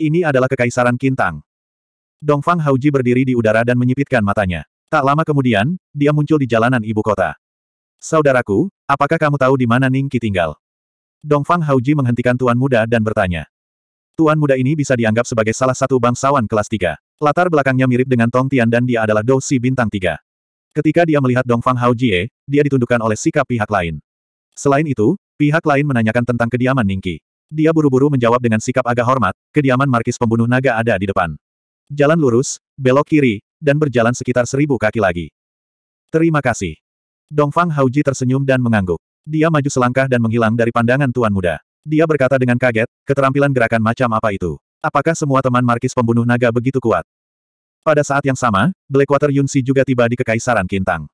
Ini adalah kekaisaran Kintang. Dongfang Hauji berdiri di udara dan menyipitkan matanya. Tak lama kemudian, dia muncul di jalanan ibu kota. Saudaraku, apakah kamu tahu di mana Ningki tinggal? Dongfang Hauji menghentikan tuan muda dan bertanya. Tuan muda ini bisa dianggap sebagai salah satu bangsawan kelas 3. Latar belakangnya mirip dengan Tong Tian dan dia adalah Si bintang 3. Ketika dia melihat Dongfang Haojie, dia ditundukkan oleh sikap pihak lain. Selain itu, pihak lain menanyakan tentang kediaman Ningki. Dia buru-buru menjawab dengan sikap agak hormat, kediaman markis pembunuh naga ada di depan. Jalan lurus, belok kiri, dan berjalan sekitar seribu kaki lagi. Terima kasih. Dongfang Hauji tersenyum dan mengangguk. Dia maju selangkah dan menghilang dari pandangan tuan muda. Dia berkata dengan kaget, keterampilan gerakan macam apa itu? Apakah semua teman markis pembunuh naga begitu kuat? Pada saat yang sama, Blackwater Yunsi juga tiba di Kekaisaran Kintang.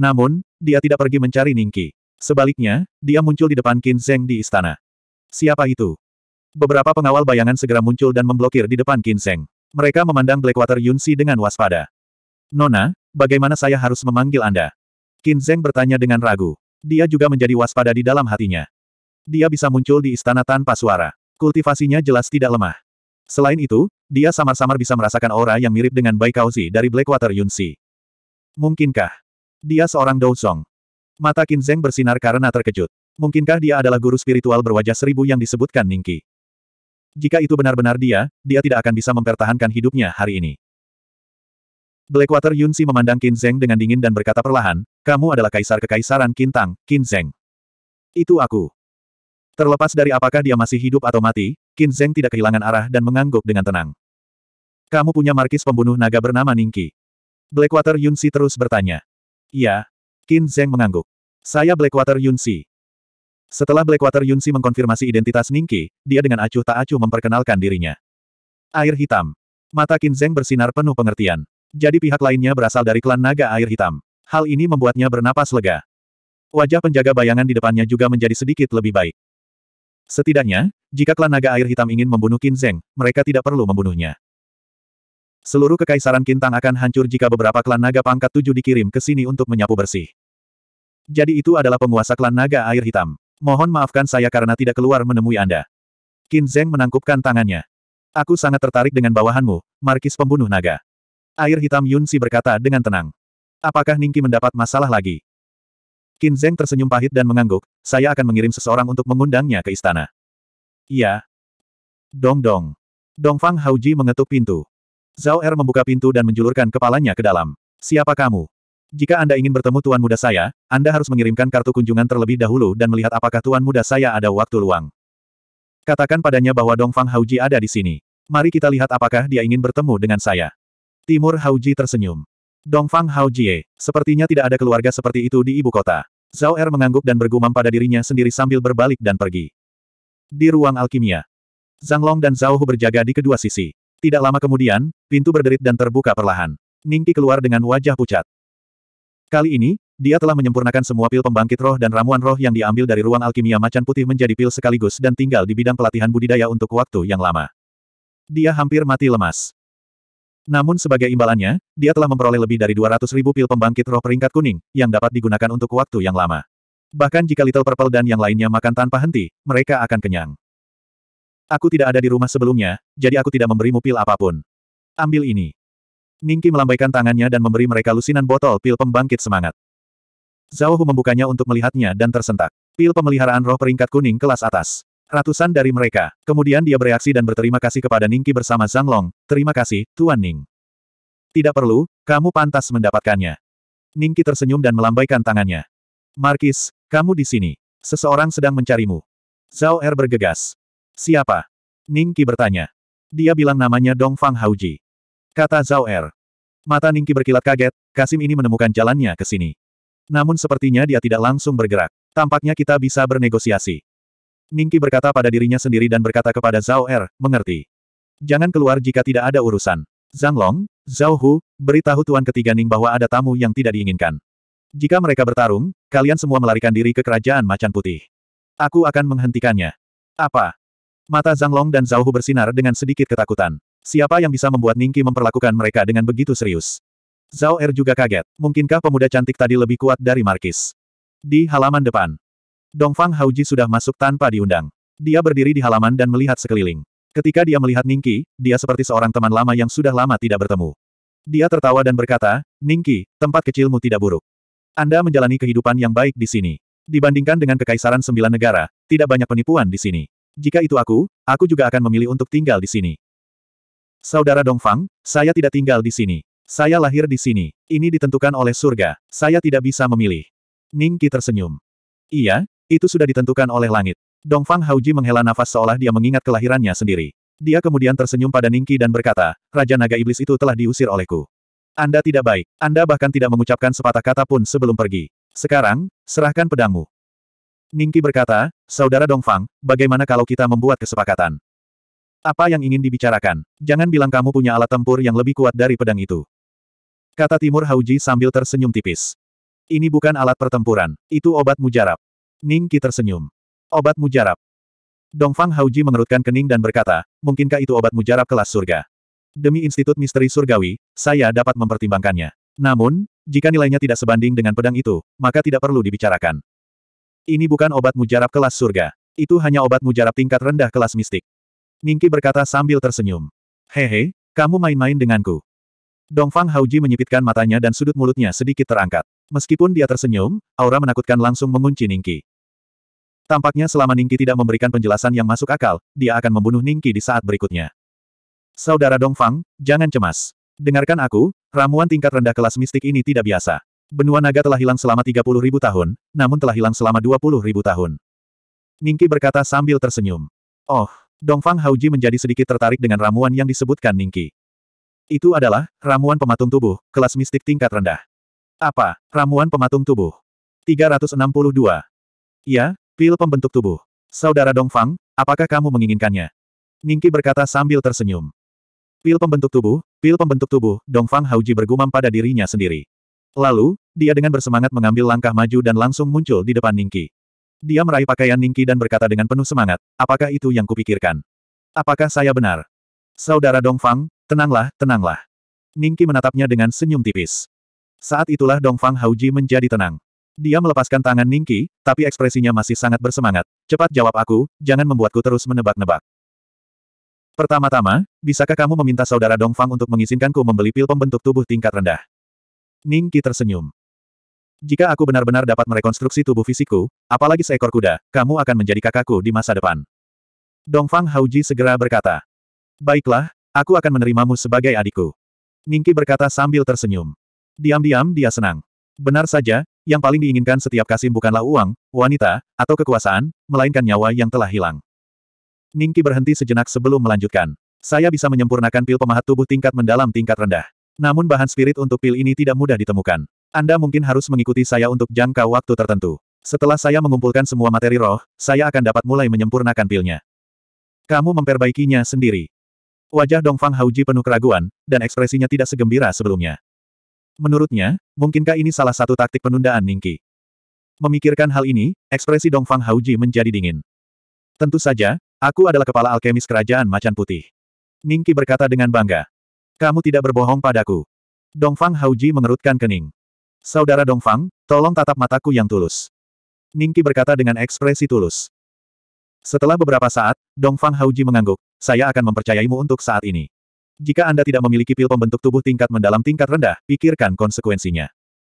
Namun, dia tidak pergi mencari Ningki. Sebaliknya, dia muncul di depan Qin Zeng di istana. Siapa itu? Beberapa pengawal bayangan segera muncul dan memblokir di depan Kinseng. Mereka memandang Blackwater Yunsi dengan waspada. Nona, bagaimana saya harus memanggil Anda? Kinseng bertanya dengan ragu. Dia juga menjadi waspada di dalam hatinya. Dia bisa muncul di istana tanpa suara. Kultivasinya jelas tidak lemah. Selain itu, dia samar-samar bisa merasakan aura yang mirip dengan Bai dari Blackwater Yunsi. Mungkinkah? Dia seorang Dou Song? Mata Kinzeng bersinar karena terkejut. Mungkinkah dia adalah guru spiritual berwajah seribu yang disebutkan Ningki? Jika itu benar-benar dia, dia tidak akan bisa mempertahankan hidupnya hari ini. Blackwater Yunsi memandang Qin Zheng dengan dingin dan berkata perlahan, kamu adalah kaisar kekaisaran Kintang, Qin Zheng. Itu aku. Terlepas dari apakah dia masih hidup atau mati, Qin Zheng tidak kehilangan arah dan mengangguk dengan tenang. Kamu punya markis pembunuh naga bernama Ningki. Blackwater Yunsi terus bertanya. Iya. Qin Zheng mengangguk. Saya Blackwater Yunsi. Setelah Blackwater Yunsi mengkonfirmasi identitas Ningki, dia dengan acuh tak acuh memperkenalkan dirinya. Air Hitam. Mata Qin Zeng bersinar penuh pengertian. Jadi pihak lainnya berasal dari klan naga air hitam. Hal ini membuatnya bernapas lega. Wajah penjaga bayangan di depannya juga menjadi sedikit lebih baik. Setidaknya, jika klan naga air hitam ingin membunuh Qin Zeng, mereka tidak perlu membunuhnya. Seluruh kekaisaran Kintang akan hancur jika beberapa klan naga pangkat tujuh dikirim ke sini untuk menyapu bersih. Jadi itu adalah penguasa klan naga air hitam. Mohon maafkan saya karena tidak keluar menemui Anda. Qin Zheng menangkupkan tangannya. Aku sangat tertarik dengan bawahanmu, Markis Pembunuh Naga. Air hitam Yun Si berkata dengan tenang. Apakah Ningki mendapat masalah lagi? Qin Zheng tersenyum pahit dan mengangguk, saya akan mengirim seseorang untuk mengundangnya ke istana. Iya. Dong dong. Dong Fang Hauji mengetuk pintu. Zhao Er membuka pintu dan menjulurkan kepalanya ke dalam. Siapa kamu? Jika Anda ingin bertemu Tuan Muda saya, Anda harus mengirimkan kartu kunjungan terlebih dahulu dan melihat apakah Tuan Muda saya ada waktu luang. Katakan padanya bahwa Dongfang Hauji ada di sini. Mari kita lihat apakah dia ingin bertemu dengan saya. Timur Hauji tersenyum. Dongfang Haujie, sepertinya tidak ada keluarga seperti itu di ibu kota. Zhao Er mengangguk dan bergumam pada dirinya sendiri sambil berbalik dan pergi. Di ruang alkimia, Zhang Long dan Zhao Hu berjaga di kedua sisi. Tidak lama kemudian, pintu berderit dan terbuka perlahan. Ningki keluar dengan wajah pucat. Kali ini, dia telah menyempurnakan semua pil pembangkit roh dan ramuan roh yang diambil dari ruang alkimia macan putih menjadi pil sekaligus dan tinggal di bidang pelatihan budidaya untuk waktu yang lama. Dia hampir mati lemas. Namun sebagai imbalannya, dia telah memperoleh lebih dari 200 ribu pil pembangkit roh peringkat kuning, yang dapat digunakan untuk waktu yang lama. Bahkan jika Little Purple dan yang lainnya makan tanpa henti, mereka akan kenyang. Aku tidak ada di rumah sebelumnya, jadi aku tidak memberimu pil apapun. Ambil ini. Ningki melambaikan tangannya dan memberi mereka lusinan botol pil pembangkit semangat. Zhao Hu membukanya untuk melihatnya dan tersentak. Pil pemeliharaan roh peringkat kuning kelas atas. Ratusan dari mereka. Kemudian dia bereaksi dan berterima kasih kepada Ningki bersama Zhang Long. Terima kasih, Tuan Ning. Tidak perlu, kamu pantas mendapatkannya. Ningki tersenyum dan melambaikan tangannya. Markis, kamu di sini. Seseorang sedang mencarimu. Zhao Er bergegas. Siapa? Ningki bertanya. Dia bilang namanya Dong Fang Hauji. Kata Zhao Er. Mata Ningki berkilat kaget, Kasim ini menemukan jalannya ke sini. Namun sepertinya dia tidak langsung bergerak. Tampaknya kita bisa bernegosiasi. Ningki berkata pada dirinya sendiri dan berkata kepada Zhao Er, mengerti. Jangan keluar jika tidak ada urusan. Zhang Long, Zhao Hu, beritahu Tuan ketiga Ning bahwa ada tamu yang tidak diinginkan. Jika mereka bertarung, kalian semua melarikan diri ke kerajaan macan putih. Aku akan menghentikannya. Apa? Mata Zhang Long dan Zhao Hu bersinar dengan sedikit ketakutan. Siapa yang bisa membuat Ningki memperlakukan mereka dengan begitu serius? Zhao Er juga kaget. Mungkinkah pemuda cantik tadi lebih kuat dari Markis? Di halaman depan. Dongfang Hauji sudah masuk tanpa diundang. Dia berdiri di halaman dan melihat sekeliling. Ketika dia melihat Ningki, dia seperti seorang teman lama yang sudah lama tidak bertemu. Dia tertawa dan berkata, Ningki, tempat kecilmu tidak buruk. Anda menjalani kehidupan yang baik di sini. Dibandingkan dengan kekaisaran sembilan negara, tidak banyak penipuan di sini. Jika itu aku, aku juga akan memilih untuk tinggal di sini. Saudara Dongfang, saya tidak tinggal di sini. Saya lahir di sini. Ini ditentukan oleh surga. Saya tidak bisa memilih. Ning Qi tersenyum. Iya, itu sudah ditentukan oleh langit. Dongfang Hauji menghela nafas seolah dia mengingat kelahirannya sendiri. Dia kemudian tersenyum pada Ning Qi dan berkata, Raja Naga Iblis itu telah diusir olehku. Anda tidak baik. Anda bahkan tidak mengucapkan sepatah kata pun sebelum pergi. Sekarang, serahkan pedangmu. Ningki berkata, Saudara Dongfang, bagaimana kalau kita membuat kesepakatan? Apa yang ingin dibicarakan? Jangan bilang kamu punya alat tempur yang lebih kuat dari pedang itu. Kata Timur Hauji sambil tersenyum tipis. Ini bukan alat pertempuran, itu obat mujarab. Ning Qi tersenyum. Obat mujarab. Dongfang Hauji mengerutkan kening dan berkata, mungkinkah itu obat mujarab kelas surga? Demi Institut Misteri Surgawi, saya dapat mempertimbangkannya. Namun, jika nilainya tidak sebanding dengan pedang itu, maka tidak perlu dibicarakan. Ini bukan obat mujarab kelas surga. Itu hanya obat mujarab tingkat rendah kelas mistik. Ningki berkata sambil tersenyum. Hehe, kamu main-main denganku. Dongfang Hauji menyipitkan matanya dan sudut mulutnya sedikit terangkat. Meskipun dia tersenyum, aura menakutkan langsung mengunci Ningki. Tampaknya selama Ningki tidak memberikan penjelasan yang masuk akal, dia akan membunuh Ningki di saat berikutnya. Saudara Dongfang, jangan cemas. Dengarkan aku, ramuan tingkat rendah kelas mistik ini tidak biasa. Benua naga telah hilang selama 30 ribu tahun, namun telah hilang selama 20 ribu tahun. Ningki berkata sambil tersenyum. Oh, Dongfang Hauji menjadi sedikit tertarik dengan ramuan yang disebutkan Ningki. Itu adalah, ramuan pematung tubuh, kelas mistik tingkat rendah. Apa, ramuan pematung tubuh? 362. Ya, pil pembentuk tubuh. Saudara Dongfang, apakah kamu menginginkannya? Ningki berkata sambil tersenyum. Pil pembentuk tubuh, pil pembentuk tubuh, Dongfang Hauji bergumam pada dirinya sendiri. Lalu, dia dengan bersemangat mengambil langkah maju dan langsung muncul di depan Ningki. Dia meraih pakaian Ningki dan berkata dengan penuh semangat, apakah itu yang kupikirkan? Apakah saya benar? Saudara Dongfang, tenanglah, tenanglah. Ningki menatapnya dengan senyum tipis. Saat itulah Dongfang Hauji menjadi tenang. Dia melepaskan tangan Ningki, tapi ekspresinya masih sangat bersemangat. Cepat jawab aku, jangan membuatku terus menebak-nebak. Pertama-tama, bisakah kamu meminta saudara Dongfang untuk mengizinkanku membeli pil pembentuk tubuh tingkat rendah? Ningki tersenyum. Jika aku benar-benar dapat merekonstruksi tubuh fisikku, apalagi seekor kuda, kamu akan menjadi kakakku di masa depan. Dongfang Hauji segera berkata. Baiklah, aku akan menerimamu sebagai adikku. Ningki berkata sambil tersenyum. Diam-diam dia senang. Benar saja, yang paling diinginkan setiap kasim bukanlah uang, wanita, atau kekuasaan, melainkan nyawa yang telah hilang. Ningki berhenti sejenak sebelum melanjutkan. Saya bisa menyempurnakan pil pemahat tubuh tingkat mendalam tingkat rendah. Namun bahan spirit untuk pil ini tidak mudah ditemukan. Anda mungkin harus mengikuti saya untuk jangka waktu tertentu. Setelah saya mengumpulkan semua materi roh, saya akan dapat mulai menyempurnakan pilnya. Kamu memperbaikinya sendiri. Wajah Dongfang Hauji penuh keraguan, dan ekspresinya tidak segembira sebelumnya. Menurutnya, mungkinkah ini salah satu taktik penundaan Ningki? Memikirkan hal ini, ekspresi Dongfang Hauji menjadi dingin. Tentu saja, aku adalah kepala alkemis kerajaan macan putih. Ningki berkata dengan bangga. Kamu tidak berbohong padaku. Dongfang Hauji mengerutkan kening. Saudara Dongfang, tolong tatap mataku yang tulus. Ningki berkata dengan ekspresi tulus. Setelah beberapa saat, Dongfang Hauji mengangguk, saya akan mempercayaimu untuk saat ini. Jika Anda tidak memiliki pil pembentuk tubuh tingkat mendalam tingkat rendah, pikirkan konsekuensinya.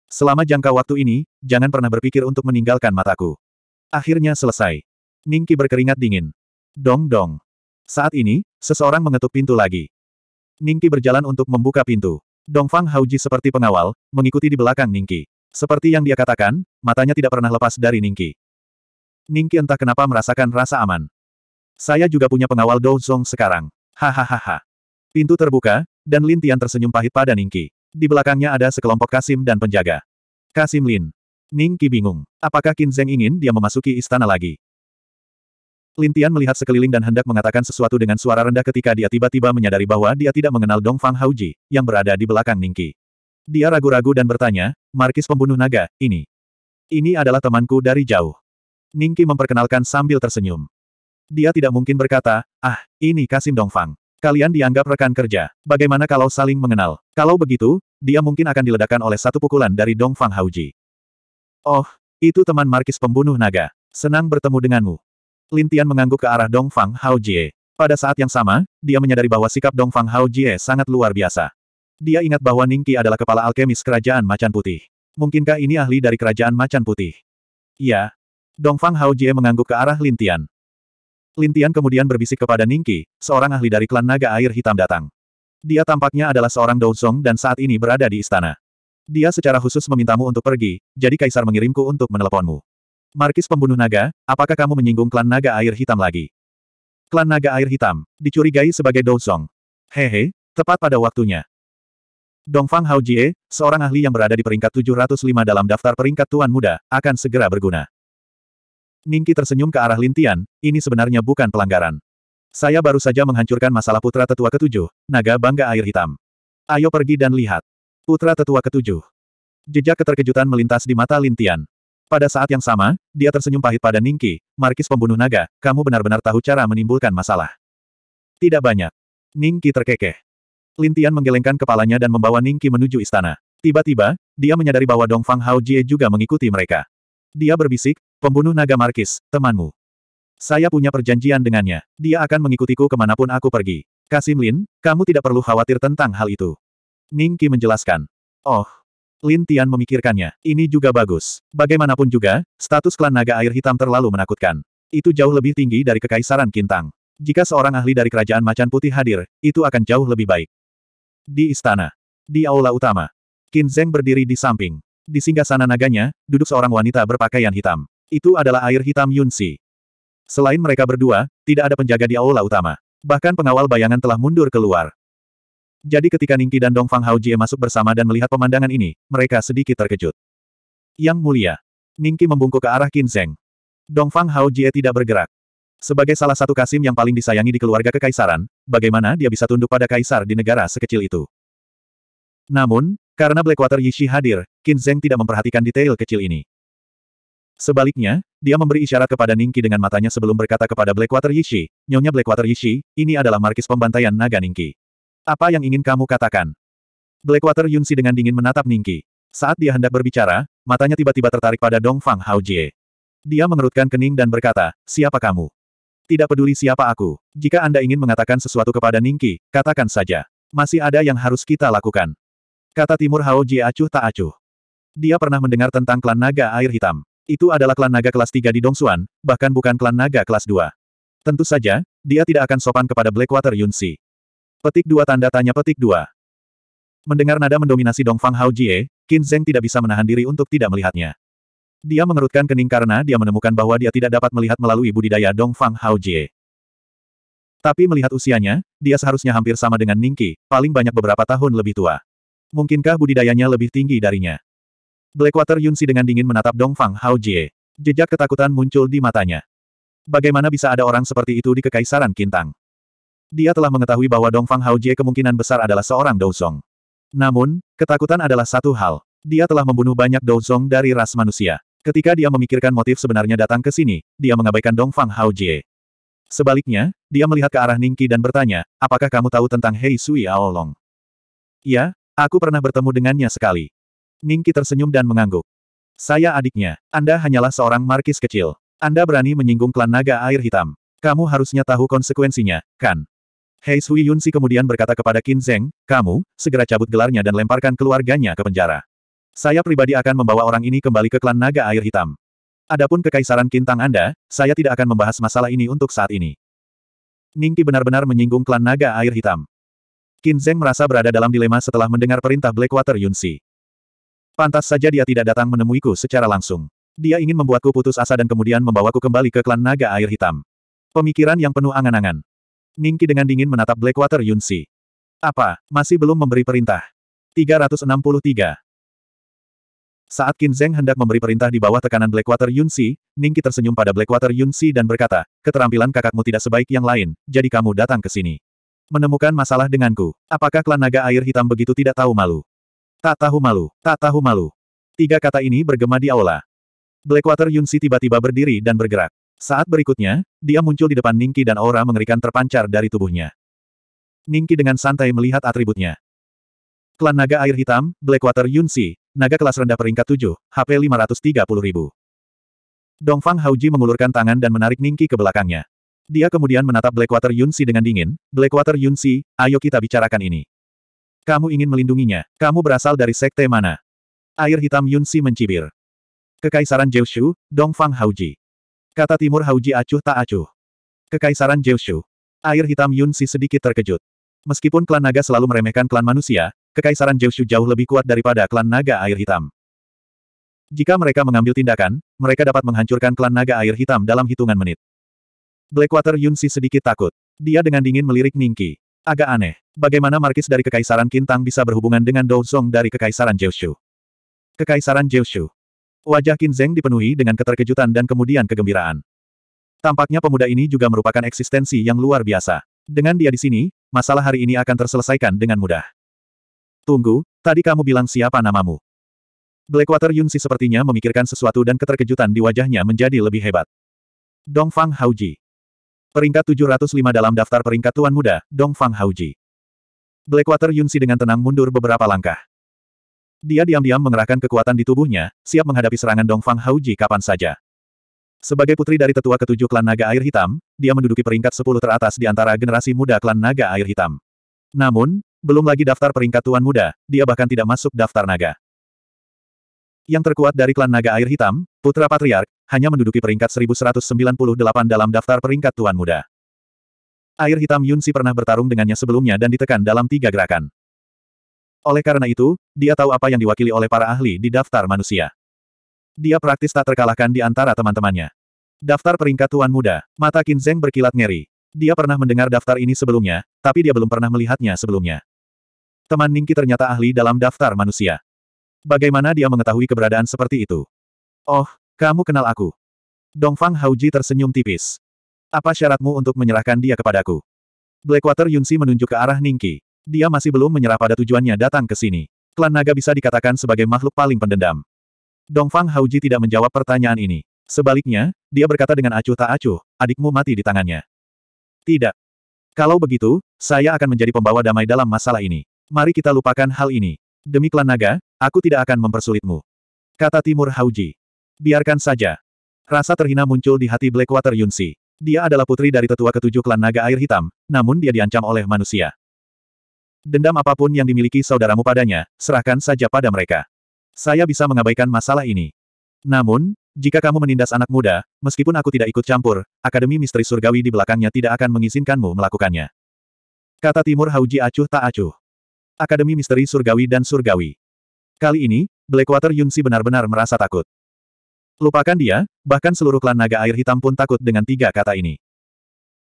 Selama jangka waktu ini, jangan pernah berpikir untuk meninggalkan mataku. Akhirnya selesai. Ningki berkeringat dingin. Dong dong. Saat ini, seseorang mengetuk pintu lagi. Ningki berjalan untuk membuka pintu. Dongfang Hauji seperti pengawal, mengikuti di belakang Ningki. Seperti yang dia katakan, matanya tidak pernah lepas dari Ningki. Ningki entah kenapa merasakan rasa aman. Saya juga punya pengawal Zong sekarang. Hahaha. Pintu terbuka, dan Lin Tian tersenyum pahit pada Ningki. Di belakangnya ada sekelompok Kasim dan penjaga. Kasim Lin. Ningki bingung. Apakah Qin Zeng ingin dia memasuki istana lagi? Lintian melihat sekeliling dan hendak mengatakan sesuatu dengan suara rendah ketika dia tiba-tiba menyadari bahwa dia tidak mengenal Dong Fang yang berada di belakang Ningki. Dia ragu-ragu dan bertanya, Markis pembunuh naga, ini. Ini adalah temanku dari jauh. Ningki memperkenalkan sambil tersenyum. Dia tidak mungkin berkata, ah, ini Kasim Dongfang. Kalian dianggap rekan kerja. Bagaimana kalau saling mengenal? Kalau begitu, dia mungkin akan diledakkan oleh satu pukulan dari Dongfang Hauji. Oh, itu teman Markis pembunuh naga. Senang bertemu denganmu. Lintian mengangguk ke arah Dong Fang Hao Jie. Pada saat yang sama, dia menyadari bahwa sikap Dong Fang Hao Jie sangat luar biasa. Dia ingat bahwa Ningqi adalah kepala alkemis kerajaan macan putih. Mungkinkah ini ahli dari kerajaan macan putih? Iya. Dong Fang Hao Jie mengangguk ke arah Lintian. Lintian kemudian berbisik kepada Ningqi, seorang ahli dari klan naga air hitam datang. Dia tampaknya adalah seorang Douzong dan saat ini berada di istana. Dia secara khusus memintamu untuk pergi, jadi kaisar mengirimku untuk meneleponmu. Markis pembunuh naga, apakah kamu menyinggung klan naga air hitam lagi? Klan naga air hitam, dicurigai sebagai Douzong. Hehe, tepat pada waktunya. Dongfang Hao Jie, seorang ahli yang berada di peringkat 705 dalam daftar peringkat tuan muda, akan segera berguna. Ningki tersenyum ke arah Lintian, ini sebenarnya bukan pelanggaran. Saya baru saja menghancurkan masalah putra tetua ketujuh, naga bangga air hitam. Ayo pergi dan lihat. Putra tetua ketujuh. Jejak keterkejutan melintas di mata Lintian. Pada saat yang sama, dia tersenyum pahit pada Ningki, Markis pembunuh naga, kamu benar-benar tahu cara menimbulkan masalah. Tidak banyak. Ningki terkekeh. Lintian menggelengkan kepalanya dan membawa Ningki menuju istana. Tiba-tiba, dia menyadari bahwa Dong Fang Hao Jie juga mengikuti mereka. Dia berbisik, pembunuh naga Markis, temanmu. Saya punya perjanjian dengannya. Dia akan mengikutiku kemanapun aku pergi. Kasim Lin, kamu tidak perlu khawatir tentang hal itu. Ningki menjelaskan. Oh, Lin Tian memikirkannya. Ini juga bagus. Bagaimanapun juga, status klan naga air hitam terlalu menakutkan. Itu jauh lebih tinggi dari kekaisaran Kintang. Jika seorang ahli dari kerajaan macan putih hadir, itu akan jauh lebih baik. Di istana. Di aula utama. Qin Zeng berdiri di samping. Di singgah sana naganya, duduk seorang wanita berpakaian hitam. Itu adalah air hitam Yun Si. Selain mereka berdua, tidak ada penjaga di aula utama. Bahkan pengawal bayangan telah mundur keluar. Jadi ketika Ningqi dan Dongfang Fang Jie masuk bersama dan melihat pemandangan ini, mereka sedikit terkejut. Yang mulia. Ningqi membungkuk ke arah Qin Zheng. Dongfang Fang Jie tidak bergerak. Sebagai salah satu Kasim yang paling disayangi di keluarga kekaisaran, bagaimana dia bisa tunduk pada kaisar di negara sekecil itu? Namun, karena Blackwater Yishi hadir, Qin Zheng tidak memperhatikan detail kecil ini. Sebaliknya, dia memberi isyarat kepada Ningqi dengan matanya sebelum berkata kepada Blackwater Yishi, Nyonya Blackwater Yishi, ini adalah markis pembantaian naga Ningqi. Apa yang ingin kamu katakan? Blackwater Yunsi dengan dingin menatap Ningki. Saat dia hendak berbicara, matanya tiba-tiba tertarik pada Dong Fang Haojie. Dia mengerutkan kening dan berkata, siapa kamu? Tidak peduli siapa aku. Jika Anda ingin mengatakan sesuatu kepada Ningki, katakan saja. Masih ada yang harus kita lakukan. Kata Timur Haojie acuh tak acuh. Dia pernah mendengar tentang klan naga air hitam. Itu adalah klan naga kelas 3 di Dongsuan, bahkan bukan klan naga kelas 2. Tentu saja, dia tidak akan sopan kepada Blackwater Yunsi. Petik dua tanda tanya petik dua. Mendengar nada mendominasi Dongfang Hao Jie, Qin Zheng tidak bisa menahan diri untuk tidak melihatnya. Dia mengerutkan kening karena dia menemukan bahwa dia tidak dapat melihat melalui budidaya Dongfang Hao Jie. Tapi melihat usianya, dia seharusnya hampir sama dengan Ningki, paling banyak beberapa tahun lebih tua. Mungkinkah budidayanya lebih tinggi darinya? Blackwater Yunsi dengan dingin menatap Dongfang Hao Jie. Jejak ketakutan muncul di matanya. Bagaimana bisa ada orang seperti itu di Kekaisaran Kintang? Dia telah mengetahui bahwa Dong Fang Haojie kemungkinan besar adalah seorang Douzong. Namun, ketakutan adalah satu hal. Dia telah membunuh banyak Douzong dari ras manusia. Ketika dia memikirkan motif sebenarnya datang ke sini, dia mengabaikan Dong Fang Haojie. Sebaliknya, dia melihat ke arah Ningqi dan bertanya, apakah kamu tahu tentang Hei Sui Aolong? Ya, aku pernah bertemu dengannya sekali. Ningqi tersenyum dan mengangguk. Saya adiknya, Anda hanyalah seorang markis kecil. Anda berani menyinggung klan naga air hitam. Kamu harusnya tahu konsekuensinya, kan? Hei Sui Yunsi kemudian berkata kepada Qin Zheng, kamu, segera cabut gelarnya dan lemparkan keluarganya ke penjara. Saya pribadi akan membawa orang ini kembali ke klan naga air hitam. Adapun kekaisaran Kintang Anda, saya tidak akan membahas masalah ini untuk saat ini. Ningki benar-benar menyinggung klan naga air hitam. Qin Zheng merasa berada dalam dilema setelah mendengar perintah Blackwater Yunsi. Pantas saja dia tidak datang menemuiku secara langsung. Dia ingin membuatku putus asa dan kemudian membawaku kembali ke klan naga air hitam. Pemikiran yang penuh angan-angan. Ningki dengan dingin menatap Blackwater Yunsi. Apa, masih belum memberi perintah? 363. Saat Qin Zheng hendak memberi perintah di bawah tekanan Blackwater Yunsi, Ningki tersenyum pada Blackwater Yunsi dan berkata, keterampilan kakakmu tidak sebaik yang lain, jadi kamu datang ke sini. Menemukan masalah denganku. Apakah klan naga air hitam begitu tidak tahu malu? Tak tahu malu, tak tahu malu. Tiga kata ini bergema di aula. Blackwater Yunsi tiba-tiba berdiri dan bergerak. Saat berikutnya, dia muncul di depan Ningki dan aura mengerikan terpancar dari tubuhnya. Ningki dengan santai melihat atributnya. Klan Naga Air Hitam, Blackwater Yunsi, Naga kelas rendah peringkat 7, HP 530 ribu. Dongfang Hauji mengulurkan tangan dan menarik Ningki ke belakangnya. Dia kemudian menatap Blackwater Yunsi dengan dingin, Blackwater Yunsi, ayo kita bicarakan ini. Kamu ingin melindunginya, kamu berasal dari sekte mana? Air hitam Yunsi mencibir. Kekaisaran Jiushu, Dongfang Hauji. Kata Timur Hauji acuh tak acuh. Kekaisaran Jeushu. Air hitam Yun Si sedikit terkejut. Meskipun klan naga selalu meremehkan klan manusia, kekaisaran Jeushu jauh lebih kuat daripada klan naga air hitam. Jika mereka mengambil tindakan, mereka dapat menghancurkan klan naga air hitam dalam hitungan menit. Blackwater Yun Si sedikit takut. Dia dengan dingin melirik Ningki. Agak aneh. Bagaimana markis dari Kekaisaran Kintang bisa berhubungan dengan Dozong dari Kekaisaran Jiuzhu? Kekaisaran Jiuzhu. Wajah Qin Zeng dipenuhi dengan keterkejutan dan kemudian kegembiraan. Tampaknya pemuda ini juga merupakan eksistensi yang luar biasa. Dengan dia di sini, masalah hari ini akan terselesaikan dengan mudah. Tunggu, tadi kamu bilang siapa namamu? Blackwater Yunsi sepertinya memikirkan sesuatu dan keterkejutan di wajahnya menjadi lebih hebat. Dongfang Hauji. Peringkat 705 dalam daftar peringkat tuan muda, Dongfang Hauji. Blackwater Yunsi dengan tenang mundur beberapa langkah. Dia diam-diam mengerahkan kekuatan di tubuhnya, siap menghadapi serangan Dongfang Hauji kapan saja. Sebagai putri dari tetua ketujuh klan naga air hitam, dia menduduki peringkat sepuluh teratas di antara generasi muda klan naga air hitam. Namun, belum lagi daftar peringkat tuan muda, dia bahkan tidak masuk daftar naga. Yang terkuat dari klan naga air hitam, Putra Patriark, hanya menduduki peringkat 1198 dalam daftar peringkat tuan muda. Air hitam Yunsi pernah bertarung dengannya sebelumnya dan ditekan dalam tiga gerakan. Oleh karena itu, dia tahu apa yang diwakili oleh para ahli di daftar manusia. Dia praktis tak terkalahkan di antara teman-temannya. Daftar peringkat Tuan Muda, mata Qin Kinzeng berkilat ngeri. Dia pernah mendengar daftar ini sebelumnya, tapi dia belum pernah melihatnya sebelumnya. Teman Ningki ternyata ahli dalam daftar manusia. Bagaimana dia mengetahui keberadaan seperti itu? Oh, kamu kenal aku. Dongfang Hauji tersenyum tipis. Apa syaratmu untuk menyerahkan dia kepadaku? Blackwater Yunsi menunjuk ke arah Ningki. Dia masih belum menyerah pada tujuannya datang ke sini. Klan naga bisa dikatakan sebagai makhluk paling pendendam. Dongfang Hauji tidak menjawab pertanyaan ini. Sebaliknya, dia berkata dengan acuh tak acuh, adikmu mati di tangannya. Tidak. Kalau begitu, saya akan menjadi pembawa damai dalam masalah ini. Mari kita lupakan hal ini. Demi klan naga, aku tidak akan mempersulitmu. Kata Timur Hauji. Biarkan saja. Rasa terhina muncul di hati Blackwater Yunsi. Dia adalah putri dari tetua ketujuh klan naga air hitam, namun dia diancam oleh manusia. Dendam apapun yang dimiliki saudaramu padanya, serahkan saja pada mereka. Saya bisa mengabaikan masalah ini. Namun, jika kamu menindas anak muda, meskipun aku tidak ikut campur, Akademi Misteri Surgawi di belakangnya tidak akan mengizinkanmu melakukannya. Kata Timur Hauji acuh tak acuh. Akademi Misteri Surgawi dan Surgawi. Kali ini, Blackwater Yunsi benar-benar merasa takut. Lupakan dia, bahkan seluruh klan naga air hitam pun takut dengan tiga kata ini.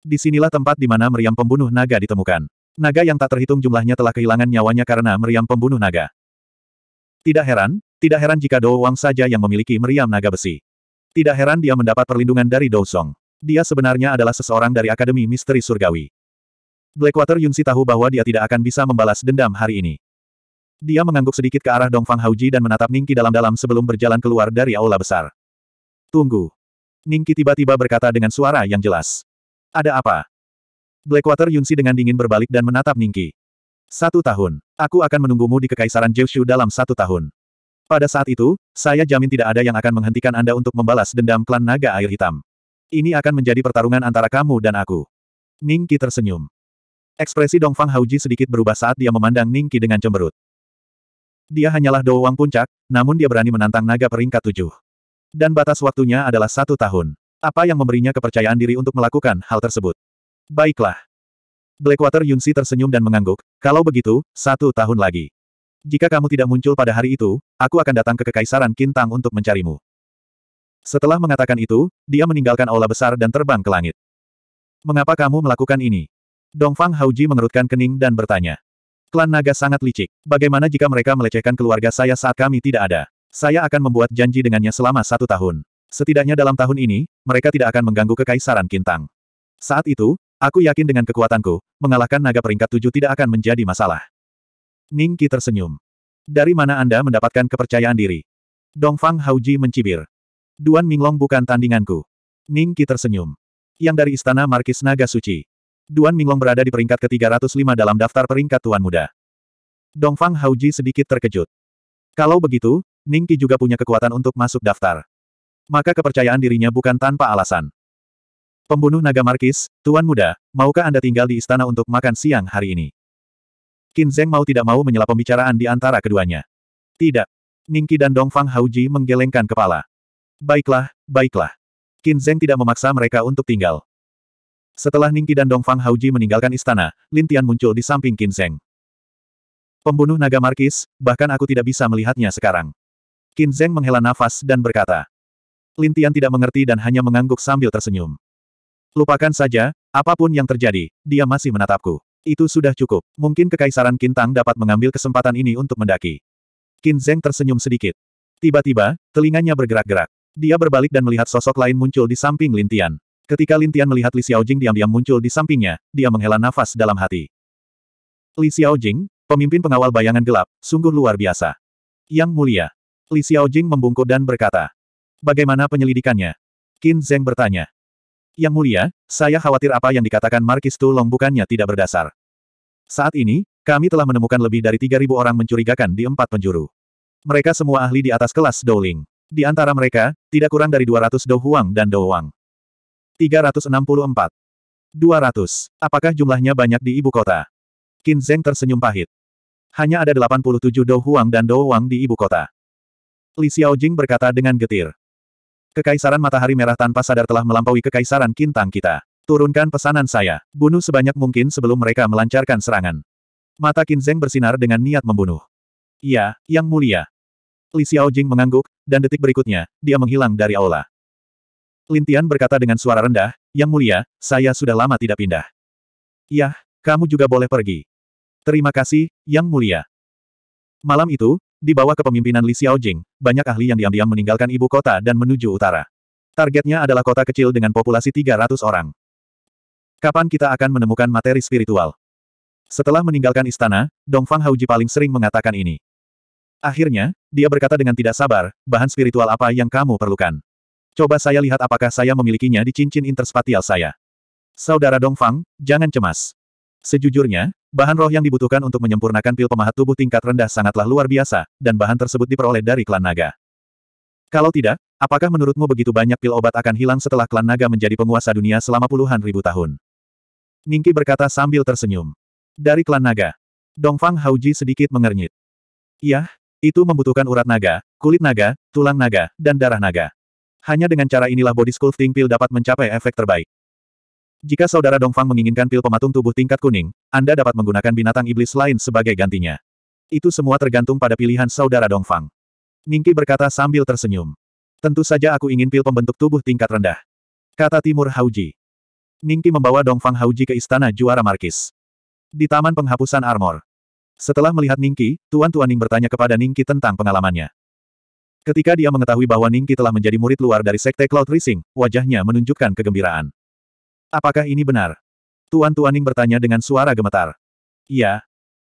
Disinilah tempat di mana meriam pembunuh naga ditemukan. Naga yang tak terhitung jumlahnya telah kehilangan nyawanya karena meriam pembunuh naga. Tidak heran, tidak heran jika Dou Wang saja yang memiliki meriam naga besi. Tidak heran dia mendapat perlindungan dari Dou Song. Dia sebenarnya adalah seseorang dari Akademi Misteri Surgawi. Blackwater Yunsi tahu bahwa dia tidak akan bisa membalas dendam hari ini. Dia mengangguk sedikit ke arah Dongfang Hauji dan menatap Ningki dalam-dalam sebelum berjalan keluar dari aula besar. Tunggu. Ningki tiba-tiba berkata dengan suara yang jelas. Ada apa? Blackwater Yunsi dengan dingin berbalik dan menatap Ningki. Satu tahun. Aku akan menunggumu di Kekaisaran Jiushu dalam satu tahun. Pada saat itu, saya jamin tidak ada yang akan menghentikan Anda untuk membalas dendam klan naga air hitam. Ini akan menjadi pertarungan antara kamu dan aku. Ningki tersenyum. Ekspresi Dongfang Hauji sedikit berubah saat dia memandang Ningki dengan cemberut. Dia hanyalah doang Puncak, namun dia berani menantang naga peringkat tujuh. Dan batas waktunya adalah satu tahun. Apa yang memberinya kepercayaan diri untuk melakukan hal tersebut? Baiklah. Blackwater Yunsi tersenyum dan mengangguk, kalau begitu, satu tahun lagi. Jika kamu tidak muncul pada hari itu, aku akan datang ke Kekaisaran Kintang untuk mencarimu. Setelah mengatakan itu, dia meninggalkan aula besar dan terbang ke langit. Mengapa kamu melakukan ini? Dongfang Hauji mengerutkan kening dan bertanya. Klan naga sangat licik. Bagaimana jika mereka melecehkan keluarga saya saat kami tidak ada? Saya akan membuat janji dengannya selama satu tahun. Setidaknya dalam tahun ini, mereka tidak akan mengganggu kekaisaran Kintang. Saat itu, Aku yakin dengan kekuatanku, mengalahkan naga peringkat tujuh tidak akan menjadi masalah. Ningki tersenyum. Dari mana Anda mendapatkan kepercayaan diri? Dongfang Hauji mencibir. Duan Minglong bukan tandinganku. Ningki tersenyum. Yang dari Istana Markis Naga Suci. Duan Minglong berada di peringkat ke-305 dalam daftar peringkat Tuan Muda. Dongfang Hauji sedikit terkejut. Kalau begitu, Ningki juga punya kekuatan untuk masuk daftar. Maka kepercayaan dirinya bukan tanpa alasan. Pembunuh naga Markis, Tuan Muda, maukah Anda tinggal di istana untuk makan siang hari ini? Qin Zheng mau tidak mau menyela pembicaraan di antara keduanya. Tidak. Ningki dan Dongfang Hauji menggelengkan kepala. Baiklah, baiklah. Qin Zheng tidak memaksa mereka untuk tinggal. Setelah Ningki dan Dongfang Hauji meninggalkan istana, Lin Tian muncul di samping Qin Zheng. Pembunuh naga Markis, bahkan aku tidak bisa melihatnya sekarang. Qin Zheng menghela nafas dan berkata. Lin Tian tidak mengerti dan hanya mengangguk sambil tersenyum. Lupakan saja, apapun yang terjadi, dia masih menatapku. Itu sudah cukup. Mungkin Kekaisaran Kintang dapat mengambil kesempatan ini untuk mendaki. Qin Zheng tersenyum sedikit. Tiba-tiba, telinganya bergerak-gerak. Dia berbalik dan melihat sosok lain muncul di samping Lintian. Ketika Lintian melihat Li Xiaojing diam-diam muncul di sampingnya, dia menghela nafas dalam hati. Li Xiaojing, pemimpin pengawal bayangan gelap, sungguh luar biasa. Yang mulia. Li Xiaojing membungkuk dan berkata. Bagaimana penyelidikannya? Qin Zheng bertanya. Yang mulia, saya khawatir apa yang dikatakan Markis Tulong bukannya tidak berdasar. Saat ini, kami telah menemukan lebih dari 3.000 orang mencurigakan di empat penjuru. Mereka semua ahli di atas kelas Douling. Di antara mereka, tidak kurang dari 200 Dou Huang dan Dou Wang. 364. 200. Apakah jumlahnya banyak di ibu kota? Qin Zeng tersenyum pahit. Hanya ada 87 Dou Huang dan Dou Wang di ibu kota. Li Xiaojing berkata dengan getir. Kekaisaran Matahari Merah tanpa sadar telah melampaui kekaisaran Kintang kita. Turunkan pesanan saya. Bunuh sebanyak mungkin sebelum mereka melancarkan serangan. Mata Kinzeng bersinar dengan niat membunuh. Iya, Yang Mulia. Li Xiaojing mengangguk, dan detik berikutnya, dia menghilang dari aula. Lintian berkata dengan suara rendah, Yang Mulia, saya sudah lama tidak pindah. Yah, kamu juga boleh pergi. Terima kasih, Yang Mulia. Malam itu, di bawah kepemimpinan Li Xiaojing, banyak ahli yang diam-diam meninggalkan ibu kota dan menuju utara. Targetnya adalah kota kecil dengan populasi 300 orang. Kapan kita akan menemukan materi spiritual? Setelah meninggalkan istana, Dongfang Hauji paling sering mengatakan ini. Akhirnya, dia berkata dengan tidak sabar, bahan spiritual apa yang kamu perlukan? Coba saya lihat apakah saya memilikinya di cincin interspatial saya. Saudara Dongfang, jangan cemas. Sejujurnya, bahan roh yang dibutuhkan untuk menyempurnakan pil pemahat tubuh tingkat rendah sangatlah luar biasa, dan bahan tersebut diperoleh dari klan naga. Kalau tidak, apakah menurutmu begitu banyak pil obat akan hilang setelah klan naga menjadi penguasa dunia selama puluhan ribu tahun? Ningki berkata sambil tersenyum. Dari klan naga. Dongfang Hauji sedikit mengernyit. Yah, itu membutuhkan urat naga, kulit naga, tulang naga, dan darah naga. Hanya dengan cara inilah body sculpting pil dapat mencapai efek terbaik. Jika saudara Dongfang menginginkan pil pematung tubuh tingkat kuning, Anda dapat menggunakan binatang iblis lain sebagai gantinya. Itu semua tergantung pada pilihan saudara Dongfang. Ningki berkata sambil tersenyum. Tentu saja aku ingin pil pembentuk tubuh tingkat rendah. Kata Timur Hauji. Ningki membawa Dongfang Hauji ke istana juara Markis. Di taman penghapusan armor. Setelah melihat Ningki, Tuan tuan Ning bertanya kepada Ningki tentang pengalamannya. Ketika dia mengetahui bahwa Ningki telah menjadi murid luar dari Sekte Cloud Rising, wajahnya menunjukkan kegembiraan. Apakah ini benar? Tuan Tuaning bertanya dengan suara gemetar. Iya.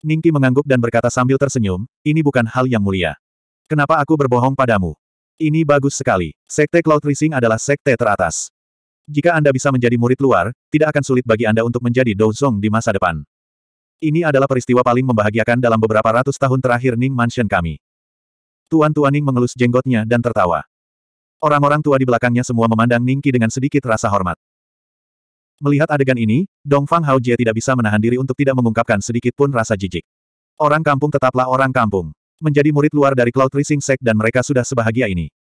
Ningki mengangguk dan berkata sambil tersenyum, ini bukan hal yang mulia. Kenapa aku berbohong padamu? Ini bagus sekali. Sekte Cloud Rising adalah sekte teratas. Jika Anda bisa menjadi murid luar, tidak akan sulit bagi Anda untuk menjadi Douzong di masa depan. Ini adalah peristiwa paling membahagiakan dalam beberapa ratus tahun terakhir Ning Mansion kami. Tuan Tuan Ning mengelus jenggotnya dan tertawa. Orang-orang tua di belakangnya semua memandang Ningki dengan sedikit rasa hormat. Melihat adegan ini, Dong Fang Haojie tidak bisa menahan diri untuk tidak mengungkapkan sedikit pun rasa jijik. Orang kampung tetaplah orang kampung. Menjadi murid luar dari Cloud Rising Sect dan mereka sudah sebahagia ini.